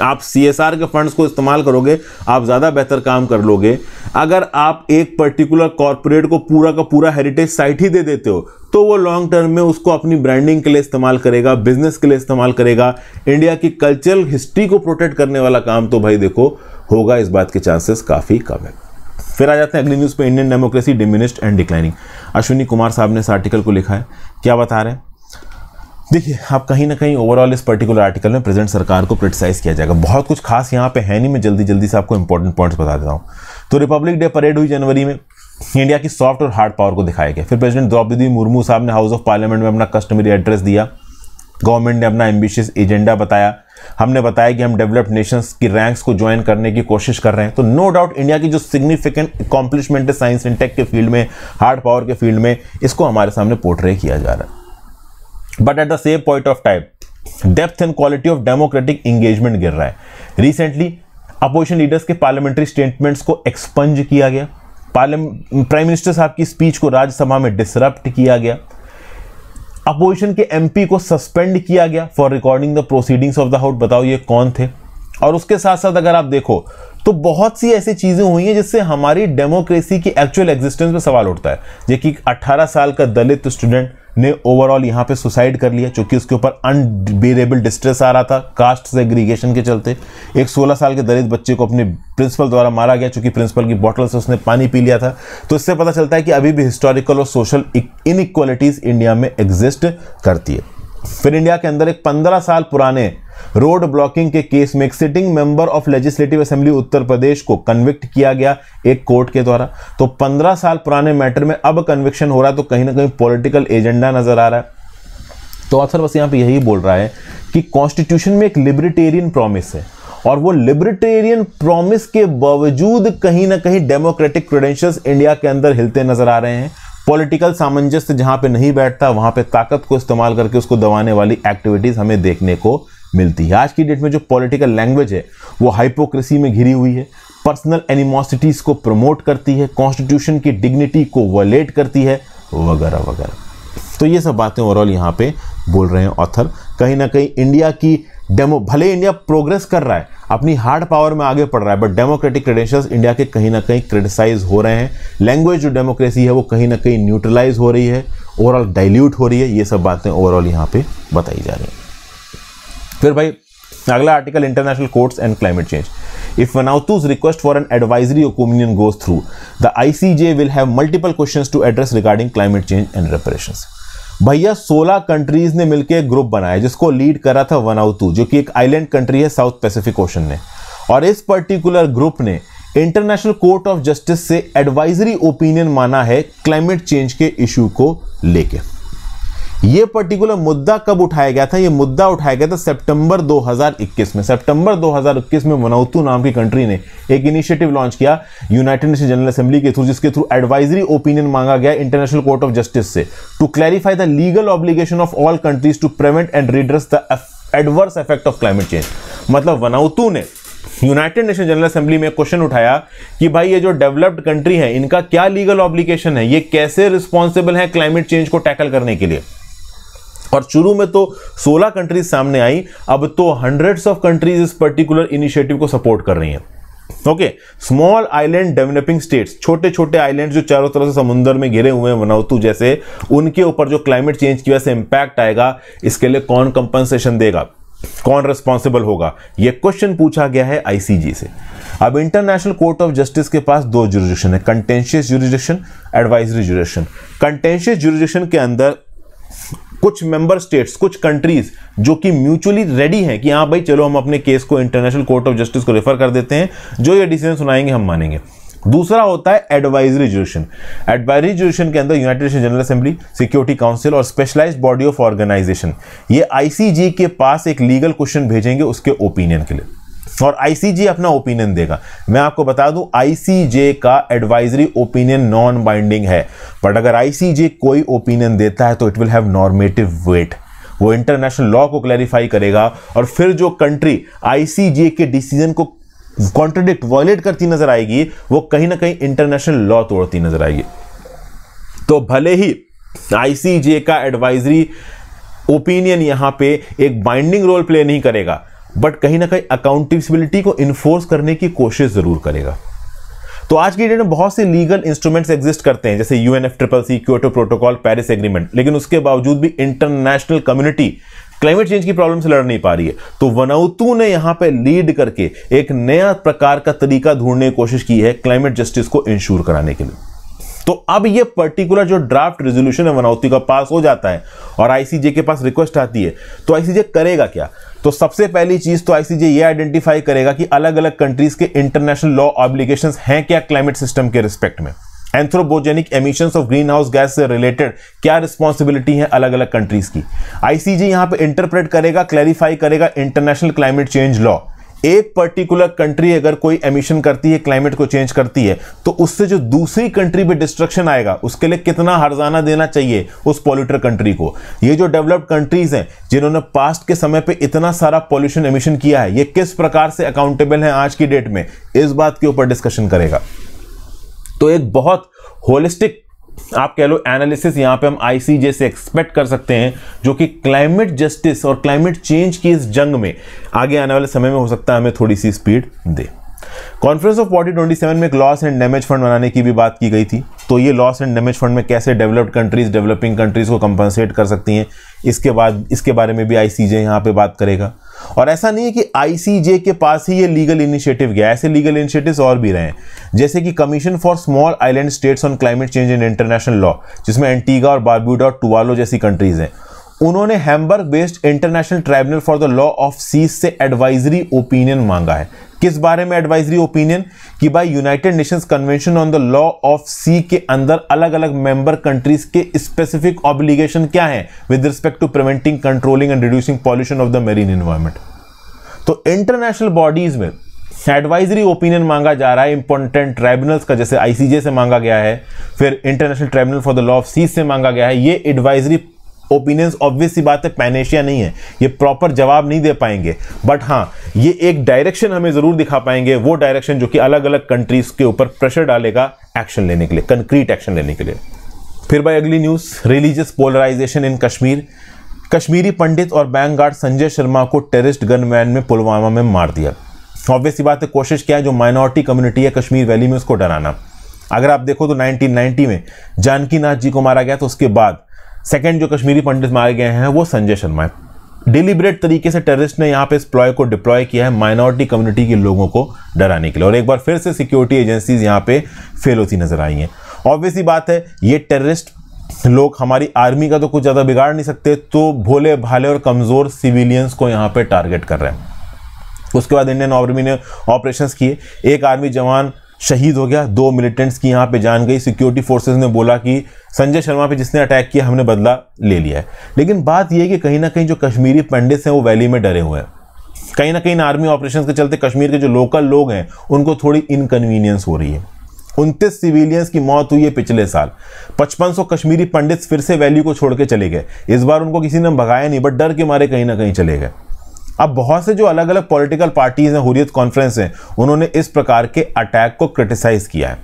आप सी एस आर के फंड्स को इस्तेमाल करोगे आप ज़्यादा बेहतर काम कर लोगे अगर आप एक पर्टिकुलर कॉरपोरेट को पूरा का पूरा हेरिटेज साइट ही दे देते हो तो वो लॉन्ग टर्म में उसको अपनी ब्रांडिंग के लिए इस्तेमाल करेगा बिजनेस के लिए इस्तेमाल करेगा इंडिया की कल्चरल हिस्ट्री को प्रोटेक्ट करने वाला काम तो भाई देखो होगा इस बात के चांसेस काफ़ी कम है फिर आ जाते हैं अगली न्यूज़ पे Indian democracy diminished and declining Ashwini Kumar साहब ने इस आर्टिकल को लिखा है क्या बता रहे हैं देखिए आप कहीं ना कहीं ओवरऑल इस पर्टिकुलर आर्टिकल में प्रेजेंट सरकार को क्रिटिसाइज़ किया जाएगा बहुत कुछ खास यहाँ पे है नहीं मैं जल्दी जल्दी से आपको इंपॉर्टेंट पॉइंट्स बता देता हूँ तो रिपब्लिक डे परेड हुई जनवरी में इंडिया की सॉफ्ट और हार्ड पावर को दिखाया गया फिर प्रेसिडेंट द्रौपदी मुर्मू साहब ने हाउस ऑफ पार्लियामेंट में अपना कस्टमरी एड्रेस दिया गवर्नमेंट ने अपना एम्बिशियस एजेंडा बताया हमने बताया कि हम डेवलप्ड नेशंस की रैंक्स को ज्वाइन करने की कोशिश कर रहे हैं तो नो डाउट इंडिया की जो सिग्निफिकेंट अकॉम्प्लिशमेंट है साइंस एंड टेक के फील्ड में हार्ड पावर के फील्ड में इसको हमारे सामने पोर्ट्रे किया जा रहा है but at the same point of time depth and quality of democratic engagement गिर रहा है रिसेंटली अपोजिशन लीडर्स के पार्लियामेंट्री स्टेटमेंट्स को एक्सपंज किया गया प्राइम मिनिस्टर साहब की स्पीच को राज्यसभा में डिसरप्ट किया गया अपोजिशन के एमपी को सस्पेंड किया गया for recording the proceedings of the house बताओ ये कौन थे और उसके साथ साथ अगर आप देखो तो बहुत सी ऐसी चीज़ें हुई हैं जिससे हमारी डेमोक्रेसी की एक्चुअल एग्जिस्टेंस पर सवाल उठता है जो कि साल का दलित स्टूडेंट ने ओवरऑल यहाँ पे सुसाइड कर लिया चूंकि उसके ऊपर अनबेरेबल डिस्ट्रेस आ रहा था कास्ट सेग्रीगेशन के चलते एक 16 साल के दलित बच्चे को अपने प्रिंसिपल द्वारा मारा गया चूंकि प्रिंसिपल की बॉटल से उसने पानी पी लिया था तो इससे पता चलता है कि अभी भी हिस्टोरिकल और सोशल इनइक्वालिटीज इंडिया में एग्जिस्ट करती है फिर इंडिया के अंदर एक पंद्रह साल पुराने रोड ब्लॉकिंग के केस में एक sitting member of legislative assembly Uttar Pradesh को कन्विक्ट किया गया एक कोर्ट के द्वारा तो 15 साल पुराने मैटर में अब कन्विक्शन हो रहा है तो कहीं ना कहीं पॉलिटिकल एजेंडा नजर आ रहा है तो ऑथर बस यहां पे यही बोल रहा है कि कॉन्स्टिट्यूशन में एक लिबरिटेरियन प्रॉमिस है और वो लिबरिटेरियन प्रॉमिस के बावजूद कहीं ना कहीं डेमोक्रेटिक क्रेडेंशियल्स इंडिया के अंदर हिलते नजर आ रहे हैं पॉलिटिकल सामंजस्य जहां पे नहीं बैठता वहां पे ताकत को इस्तेमाल करके उसको दबाने वाली एक्टिविटीज हमें देखने को मिलती है आज की डेट में जो पॉलिटिकल लैंग्वेज है वो हाइपोक्रेसी में घिरी हुई है पर्सनल एनिमोसिटीज़ को प्रमोट करती है कॉन्स्टिट्यूशन की डिग्निटी को वलेट करती है वगैरह वगैरह तो ये सब बातें ओवरऑल यहाँ पे बोल रहे हैं ऑथर कहीं ना कहीं इंडिया की डेमो भले इंडिया प्रोग्रेस कर रहा है अपनी हार्ड पावर में आगे पढ़ रहा है बट डेमोक्रेटिक क्रेडेंशियल्स इंडिया के कहीं ना कहीं क्रिटिसाइज हो रहे हैं लैंग्वेज जो डेमोक्रेसी है वो कहीं ना कहीं न्यूट्रलाइज हो रही है ओवरऑल डाइल्यूट हो रही है ये सब बातें ओवरऑल यहाँ पे बताई जा रही हैं फिर भाई अगला article international courts and climate change if Vanautu's request for an advisory opinion goes through the ICJ will have multiple question to address regarding climate change and reparation भैया सोलह कंट्रीज ने मिलकर एक ग्रुप बनाया जिसको लीड करा था वनाउतू जो कि एक आइलैंड कंट्री है साउथ पैसिफिक ओशन ने और इस पर्टिकुलर ग्रुप ने इंटरनेशनल कोर्ट ऑफ जस्टिस से एडवाइजरी ओपिनियन माना है क्लाइमेट चेंज के इशू को लेकर ये पर्टिकुलर मुद्दा कब उठाया गया था ये मुद्दा उठाया गया था सितंबर 2021 में सितंबर 2021 में वनौतू नाम की कंट्री ने एक इनिशिएटिव लॉन्च किया यूनाइटेड नेशन जनरल असेंबली के थ्रू जिसके थ्रू एडवाइजरी ओपिनियन मांगा गया इंटरनेशनल कोर्ट ऑफ जस्टिस से to clarify the legal obligation of all countries to prevent and redress the adverse effect of climate change मतलब Vanuatu ने united nation general assembly में question उठाया कि भाई ये जो डेवलप्ड कंट्री है इनका क्या लीगल ऑब्लिगेशन है ये कैसे रिस्पॉन्सिबल है क्लाइमेट चेंज को टैकल करने के लिए और शुरू में तो 16 कंट्रीज सामने आई अब तो हंड्रेड्स ऑफ कंट्रीज इस पर्टिकुलर इनिशिएटिव को सपोर्ट कर रही हैं okay small island developing states छोटे छोटे आइलैंड जो चारों तरफ से समुद्र में घिरे हुए हैं वनौतू जैसे उनके ऊपर जो क्लाइमेट चेंज की वजह से इंपैक्ट आएगा इसके लिए कौन कंपनसेशन देगा कौन रिस्पॉन्सिबल होगा यह क्वेश्चन पूछा गया है आईसीजी से अब इंटरनेशनल कोर्ट ऑफ जस्टिस के पास दो जुरिडिक्शन है contentious jurisdiction advisory jurisdiction contentious jurisdiction के अंदर कुछ मेंबर स्टेट्स कुछ कंट्रीज जो कि म्यूचुअली रेडी हैं कि हाँ भाई चलो हम अपने केस को इंटरनेशनल कोर्ट ऑफ जस्टिस को रेफर कर देते हैं जो ये डिसीजन सुनाएंगे हम मानेंगे दूसरा होता है एडवाइजरी जोशन एडवाइजरी जोशन के अंदर united nation general assembly security council और स्पेशलाइज्ड बॉडी ऑफ ऑर्गेनाइजेशन ये आईसीजी के पास एक लीगल क्वेश्चन भेजेंगे उसके ओपिनियन के लिए और आईसीजे अपना ओपिनियन देगा मैं आपको बता दूं आईसीजे का एडवाइजरी ओपिनियन नॉन बाइंडिंग है बट अगर आईसीजे कोई ओपिनियन देता है तो it will have normative weight वो इंटरनेशनल लॉ को क्लैरिफाई करेगा और फिर जो कंट्री आईसीजे के डिसीजन को कॉन्ट्रोडिक्ट वॉयलेट करती नजर आएगी वो कहीं ना कहीं इंटरनेशनल लॉ तोड़ती नजर आएगी तो भले ही आईसीजे का एडवाइजरी ओपिनियन यहां पे एक बाइंडिंग रोल प्ले नहीं करेगा बट कहीं ना कहीं अकाउंटेबिलिटी को इन्फोर्स करने की कोशिश जरूर करेगा तो आज की डेट में बहुत से लीगल इंस्ट्रूमेंट्स एग्जिस्ट करते हैं जैसे UNF triple C Kyoto protocol Paris agreement लेकिन उसके बावजूद भी इंटरनेशनल कम्युनिटी क्लाइमेट चेंज की प्रॉब्लम से लड़ नहीं पा रही है तो वनौतू ने यहां पे लीड करके एक नया प्रकार का तरीका ढूंढने की कोशिश की है क्लाइमेट जस्टिस को इंश्योर कराने के लिए तो अब ये पर्टिकुलर जो ड्राफ्ट रेजोल्यूशन है वनौती का पास हो जाता है और आईसीजे के पास रिक्वेस्ट आती है तो आईसीजे करेगा क्या तो सबसे पहली चीज तो आईसीजे ये आइडेंटिफाई करेगा कि अलग अलग कंट्रीज के इंटरनेशनल लॉ ऑब्लिगेशन हैं क्या क्लाइमेट सिस्टम के रिस्पेक्ट में anthropogenic emission of green house gas से रिलेटेड क्या रिस्पॉन्सिबिलिटी है अलग अलग कंट्रीज की आईसीजे यहां पे इंटरप्रेट करेगा क्लैरिफाई करेगा इंटरनेशनल क्लाइमेट चेंज लॉ एक पर्टिकुलर कंट्री अगर कोई एमिशन करती है क्लाइमेट को चेंज करती है तो उससे जो दूसरी कंट्री पे डिस्ट्रक्शन आएगा उसके लिए कितना हर्जाना देना चाहिए उस पॉल्यूटर कंट्री को ये जो डेवलप्ड कंट्रीज हैं जिन्होंने पास्ट के समय पे इतना सारा पॉल्यूशन एमिशन किया है ये किस प्रकार से अकाउंटेबल है आज की डेट में इस बात के ऊपर डिस्कशन करेगा तो एक बहुत होलिस्टिक आप कह लो एनालिसिस यहाँ पे हम आईसीजे से एक्सपेक्ट कर सकते हैं जो कि क्लाइमेट जस्टिस और क्लाइमेट चेंज की इस जंग में आगे आने वाले समय में हो सकता है हमें थोड़ी सी स्पीड दे conference of water twenty seven में एक लॉस एंड डैमेज फंड बनाने की भी बात की गई थी तो ये लॉस एंड डैमेज फंड में कैसे डेवलप्ड कंट्रीज डेवलपिंग कंट्रीज को कंपनसेट कर सकती हैं इसके बाद इसके बारे में भी आईसीजे यहाँ पर बात करेगा और ऐसा नहीं है कि आईसीजे के पास ही ये लीगल इनिशिएटिव गया ऐसे लीगल इनिशिएटिव्स और भी रहे हैं जैसे कि commission for small island states on climate change in international law जिसमें एंटीगा और बारबूडा और टुवालो जैसी कंट्रीज हैं उन्होंने Hamburg based international tribunal for the law of seas से एडवाइजरी ओपिनियन मांगा है किस बारे में एडवाइजरी ओपिनियन कि भाई united nations convention on the law of sea के अंदर अलग अलग मेंबर कंट्रीज के स्पेसिफिक ऑब्लिगेशन क्या है with respect to preventing controlling and reducing pollution of the marine environment तो इंटरनेशनल बॉडीज में एडवाइजरी ओपिनियन मांगा जा रहा है इंपॉर्टेंट ट्राइब्यूनल्स का जैसे आईसीजे से मांगा गया है फिर international tribunal for the law of seas से मांगा गया है ये एडवाइजरी ओपिनियंस ऑब्वियस सी बात है पैनेशिया नहीं है ये प्रॉपर जवाब नहीं दे पाएंगे बट हाँ ये एक डायरेक्शन हमें ज़रूर दिखा पाएंगे वो डायरेक्शन जो कि अलग अलग कंट्रीज़ के ऊपर प्रेशर डालेगा एक्शन लेने के लिए कंक्रीट एक्शन लेने के लिए फिर भाई अगली news religious polarisation in Kashmir Kashmiri Pandit और बैंक गार्ड संजय शर्मा को टेरिस्ट गनमैन में पुलवामा में मार दिया ऑब्वियस बात है कोशिश किया जो माइनॉरिटी कम्युनिटी है कश्मीर वैली में उसको डराना अगर आप देखो तो 1990 में जानकी नाथ जी को मारा गया तो उसके बाद सेकेंड जो कश्मीरी पंडित मारे गए हैं वो संजय शर्मा है डिलीबरेट तरीके से टेररिस्ट ने यहाँ पे इस प्लॉय को डिप्लॉय किया है माइनॉरिटी कम्युनिटी के लोगों को डराने के लिए और एक बार फिर से सिक्योरिटी एजेंसीज यहाँ पे फेल होती नजर आई हैं ऑब्वियसली बात है ये टेररिस्ट लोग हमारी आर्मी का तो कुछ ज़्यादा बिगाड़ नहीं सकते तो भोले भाले और कमज़ोर सिविलियंस को यहाँ पर टारगेट कर रहे हैं उसके बाद इंडियन आर्मी ने ऑपरेशन किए एक आर्मी जवान शहीद हो गया दो मिलिटेंट्स की यहाँ पे जान गई सिक्योरिटी फोर्सेस ने बोला कि संजय शर्मा पे जिसने अटैक किया हमने बदला ले लिया है लेकिन बात यह है कि कहीं ना कहीं जो कश्मीरी पंडित हैं वो वैली में डरे हुए हैं कहीं ना कहीं आर्मी ऑपरेशन के चलते कश्मीर के जो लोकल लोग हैं उनको थोड़ी इनकन्वीनियंस हो रही है उनतीस सिविलियंस की मौत हुई है पिछले साल 5500 कश्मीरी पंडित फिर से वैली को छोड़ के चले गए इस बार उनको किसी ने भगाया नहीं बट डर के मारे कहीं ना कहीं चले गए अब बहुत से जो अलग अलग पॉलिटिकल पार्टीज हैं हुरियत कॉन्फ्रेंस हैं उन्होंने इस प्रकार के अटैक को क्रिटिसाइज किया है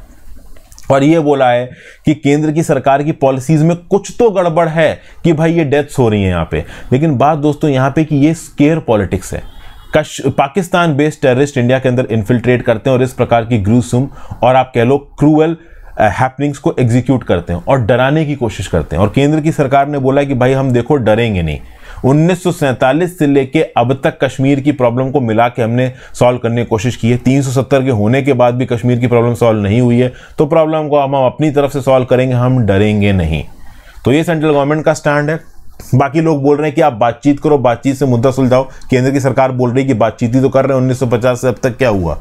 और ये बोला है कि केंद्र की सरकार की पॉलिसीज में कुछ तो गड़बड़ है कि भाई ये डेथ्स हो रही हैं यहाँ पे लेकिन बात दोस्तों यहाँ पे कि ये स्केयर पॉलिटिक्स है कश पाकिस्तान बेस्ड टेररिस्ट इंडिया के अंदर इन्फिल्ट्रेट करते हैं और इस प्रकार की ग्रूसुम और आप कह लो क्रूअल हैपनिंग्स को एग्जीक्यूट करते हैं और डराने की कोशिश करते हैं और केंद्र की सरकार ने बोला कि भाई हम देखो डरेंगे नहीं उन्नीस से लेके अब तक कश्मीर की प्रॉब्लम को मिला के हमने सॉल्व करने की कोशिश की है 370 के होने के बाद भी कश्मीर की प्रॉब्लम सॉल्व नहीं हुई है तो प्रॉब्लम को हम अपनी तरफ से सॉल्व करेंगे हम डरेंगे नहीं तो ये सेंट्रल गवर्नमेंट का स्टैंड है बाकी लोग बोल रहे हैं कि आप बातचीत करो बातचीत से मुद्दा सुलझाओ केंद्र की सरकार बोल रही है कि बातचीत ही तो कर रहे हैं 1950 से अब तक क्या हुआ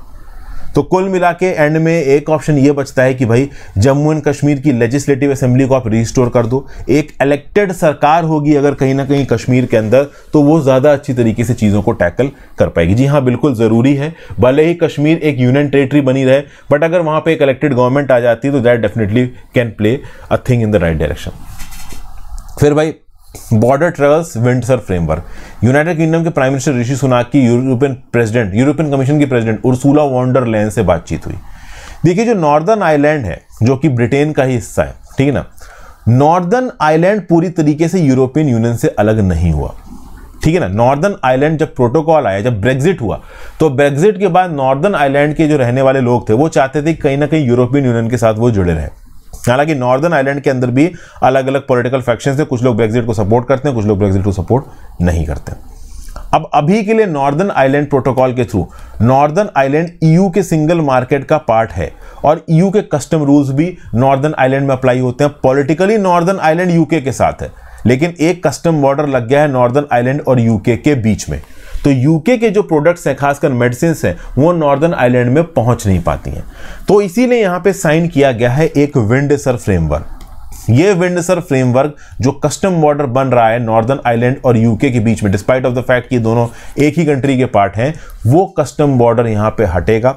तो कुल मिला के एंड में एक ऑप्शन ये बचता है कि भाई जम्मू एंड कश्मीर की लेजिस्लेटिव असेंबली को आप रिस्टोर कर दो एक इलेक्टेड सरकार होगी अगर कहीं ना कहीं कश्मीर के अंदर तो वो ज़्यादा अच्छी तरीके से चीज़ों को टैकल कर पाएगी जी हाँ बिल्कुल ज़रूरी है भले ही कश्मीर एक यूनियन टेरेटरी बनी रहे बट अगर वहाँ पर एक इलेक्टेड गवर्नमेंट आ जाती है तो that definitely can play a thing in the right direction फिर भाई border troubles Windsor framework united kingdom के प्राइम मिनिस्टर ऋषि सुनाक की यूरोपियन प्रेसिडेंट यूरोपियन कमीशन की प्रेसिडेंट उर्सूला वॉन्डरलैंड से बातचीत हुई देखिए जो नॉर्दर्न आइलैंड है जो कि ब्रिटेन का ही हिस्सा है ठीक है ना नॉर्दर्न आइलैंड पूरी तरीके से यूरोपियन यूनियन से अलग नहीं हुआ ठीक है ना नॉर्दर्न आइलैंड जब प्रोटोकॉल आया जब ब्रेग्जिट हुआ तो ब्रेग्जिट के बाद नॉर्दर्न आइलैंड के जो रहने वाले लोग थे वो चाहते थे कहीं ना कहीं यूरोपियन यूनियन के साथ वो जुड़े रहे हालांकि नॉर्दर्न आइलैंड के अंदर भी अलग अलग पॉलिटिकल फैक्शंस हैं कुछ लोग ब्रेग्जिट को सपोर्ट करते हैं कुछ लोग ब्रेग्जिट को सपोर्ट नहीं करते अब अभी के लिए नॉर्दर्न आइलैंड प्रोटोकॉल के थ्रू नॉर्दर्न आइलैंड ईयू के सिंगल मार्केट का पार्ट है और ईयू e के कस्टम रूल्स भी नॉर्दर्न आइलैंड में अप्लाई होते हैं पॉलिटिकली नॉर्दर्न आइलैंड यूके के साथ है लेकिन एक कस्टम बॉर्डर लग गया है नॉर्दर्न आइलैंड और यूके के बीच में तो यूके के जो प्रोडक्ट्स हैं खासकर मेडिसिन हैं वो नॉर्दर्न आइलैंड में पहुंच नहीं पाती हैं तो इसीलिए यहाँ पे साइन किया गया है एक विंडसर फ्रेमवर्क ये विंडसर फ्रेमवर्क जो कस्टम बॉर्डर बन रहा है नॉर्दर्न आइलैंड और यूके के बीच में डिस्पाइट ऑफ द फैक्ट कि दोनों एक ही कंट्री के पार्ट हैं वो कस्टम बॉर्डर यहाँ पे हटेगा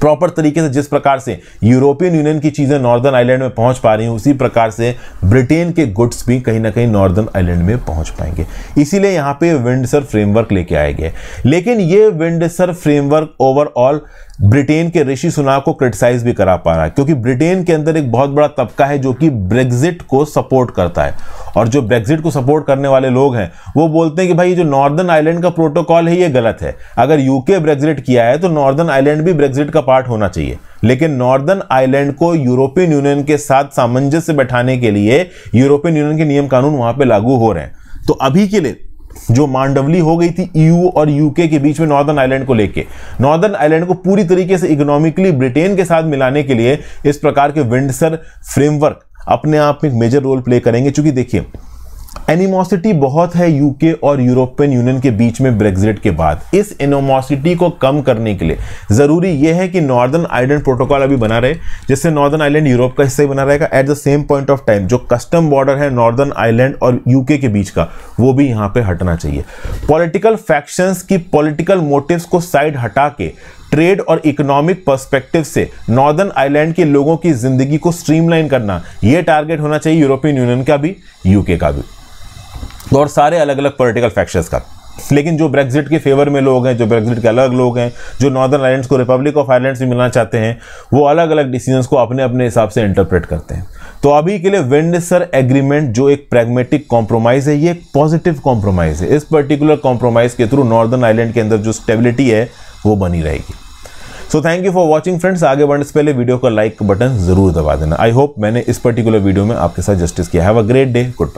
प्रॉपर तरीके से जिस प्रकार से यूरोपियन यूनियन की चीज़ें नॉर्दर्न आइलैंड में पहुंच पा रही हैं उसी प्रकार से ब्रिटेन के गुड्स भी कहीं ना कहीं नॉर्दर्न आइलैंड में पहुंच पाएंगे इसीलिए यहाँ पे विंडसर फ्रेमवर्क लेके आए गए लेकिन ये विंडसर फ्रेमवर्क ओवरऑल ब्रिटेन के ऋषि सुनाक को क्रिटिसाइज भी करा पा रहा है क्योंकि ब्रिटेन के अंदर एक बहुत बड़ा तबका है जो कि ब्रेग्जिट को सपोर्ट करता है और जो ब्रेग्जिट को सपोर्ट करने वाले लोग हैं वो बोलते हैं कि भाई ये जो नॉर्दर्न आइलैंड का प्रोटोकॉल है ये गलत है अगर यूके ब्रेग्जिट किया है तो नॉर्दर्न आइलैंड भी ब्रेग्जिट का पार्ट होना चाहिए लेकिन नॉर्दर्न आइलैंड को यूरोपियन यूनियन के साथ सामंजस्य बैठाने के लिए यूरोपियन यूनियन के नियम कानून वहां पर लागू हो रहे हैं तो अभी के लिए जो मांडवली हो गई थी ईयू और यूके के बीच में नॉर्दर्न आइलैंड को लेके नॉर्दर्न आइलैंड को पूरी तरीके से इकोनॉमिकली ब्रिटेन के साथ मिलाने के लिए इस प्रकार के विंडसर फ्रेमवर्क अपने आप में एक मेजर रोल प्ले करेंगे क्योंकि देखिए एनिमोसिटी बहुत है यूके और यूरोपियन यूनियन के बीच में ब्रेग्जिट के बाद इस एनोमोसिटी को कम करने के लिए ज़रूरी यह है कि नॉर्दर्न आइलैंड प्रोटोकॉल अभी बना रहे जिससे नॉर्दर्न आइलैंड यूरोप का हिस्सा ही बना रहेगा at the same point of time जो कस्टम बॉर्डर है नॉर्दर्न आइलैंड और यूके के बीच का वो भी यहाँ पर हटना चाहिए पॉलिटिकल फैक्शंस की पॉलिटिकल मोटिव्स को साइड हटा के ट्रेड और इकोनॉमिक पर्सपेक्टिव से नॉर्दर्न आइलैंड के लोगों की जिंदगी को स्ट्रीमलाइन करना यह टारगेट होना चाहिए यूरोपियन यूनियन का भी यूके का भी और सारे अलग अलग पॉलिटिकल फैक्टर्स का लेकिन जो ब्रेग्जिट के फेवर में लोग हैं जो ब्रेग्जिट के अलग लोग हैं जो नॉर्दर्न आयलैंड्स को रिपब्लिक ऑफ आयलैंड से मिलना चाहते हैं वो अलग अलग डिसीजंस को अपने अपने हिसाब से इंटरप्रेट करते हैं तो अभी के लिए विंडसर एग्रीमेंट जो एक प्रेगमेटिक कॉम्प्रोमाइज़ है ये एक पॉजिटिव कॉम्प्रोमाइज़ है इस पर्टिकुलर कॉम्प्रोमाइज़ के थ्रू नॉर्दर्न आइलैंड के अंदर जो स्टेबिलिटी है वो बनी रहेगी so thank you for watching friends आगे बढ़ने से पहले वीडियो का लाइक बटन जरूर दबा देना आई होप मैंने इस पर्टिकुलर वीडियो में आपके साथ जस्टिस किया have a great day good bye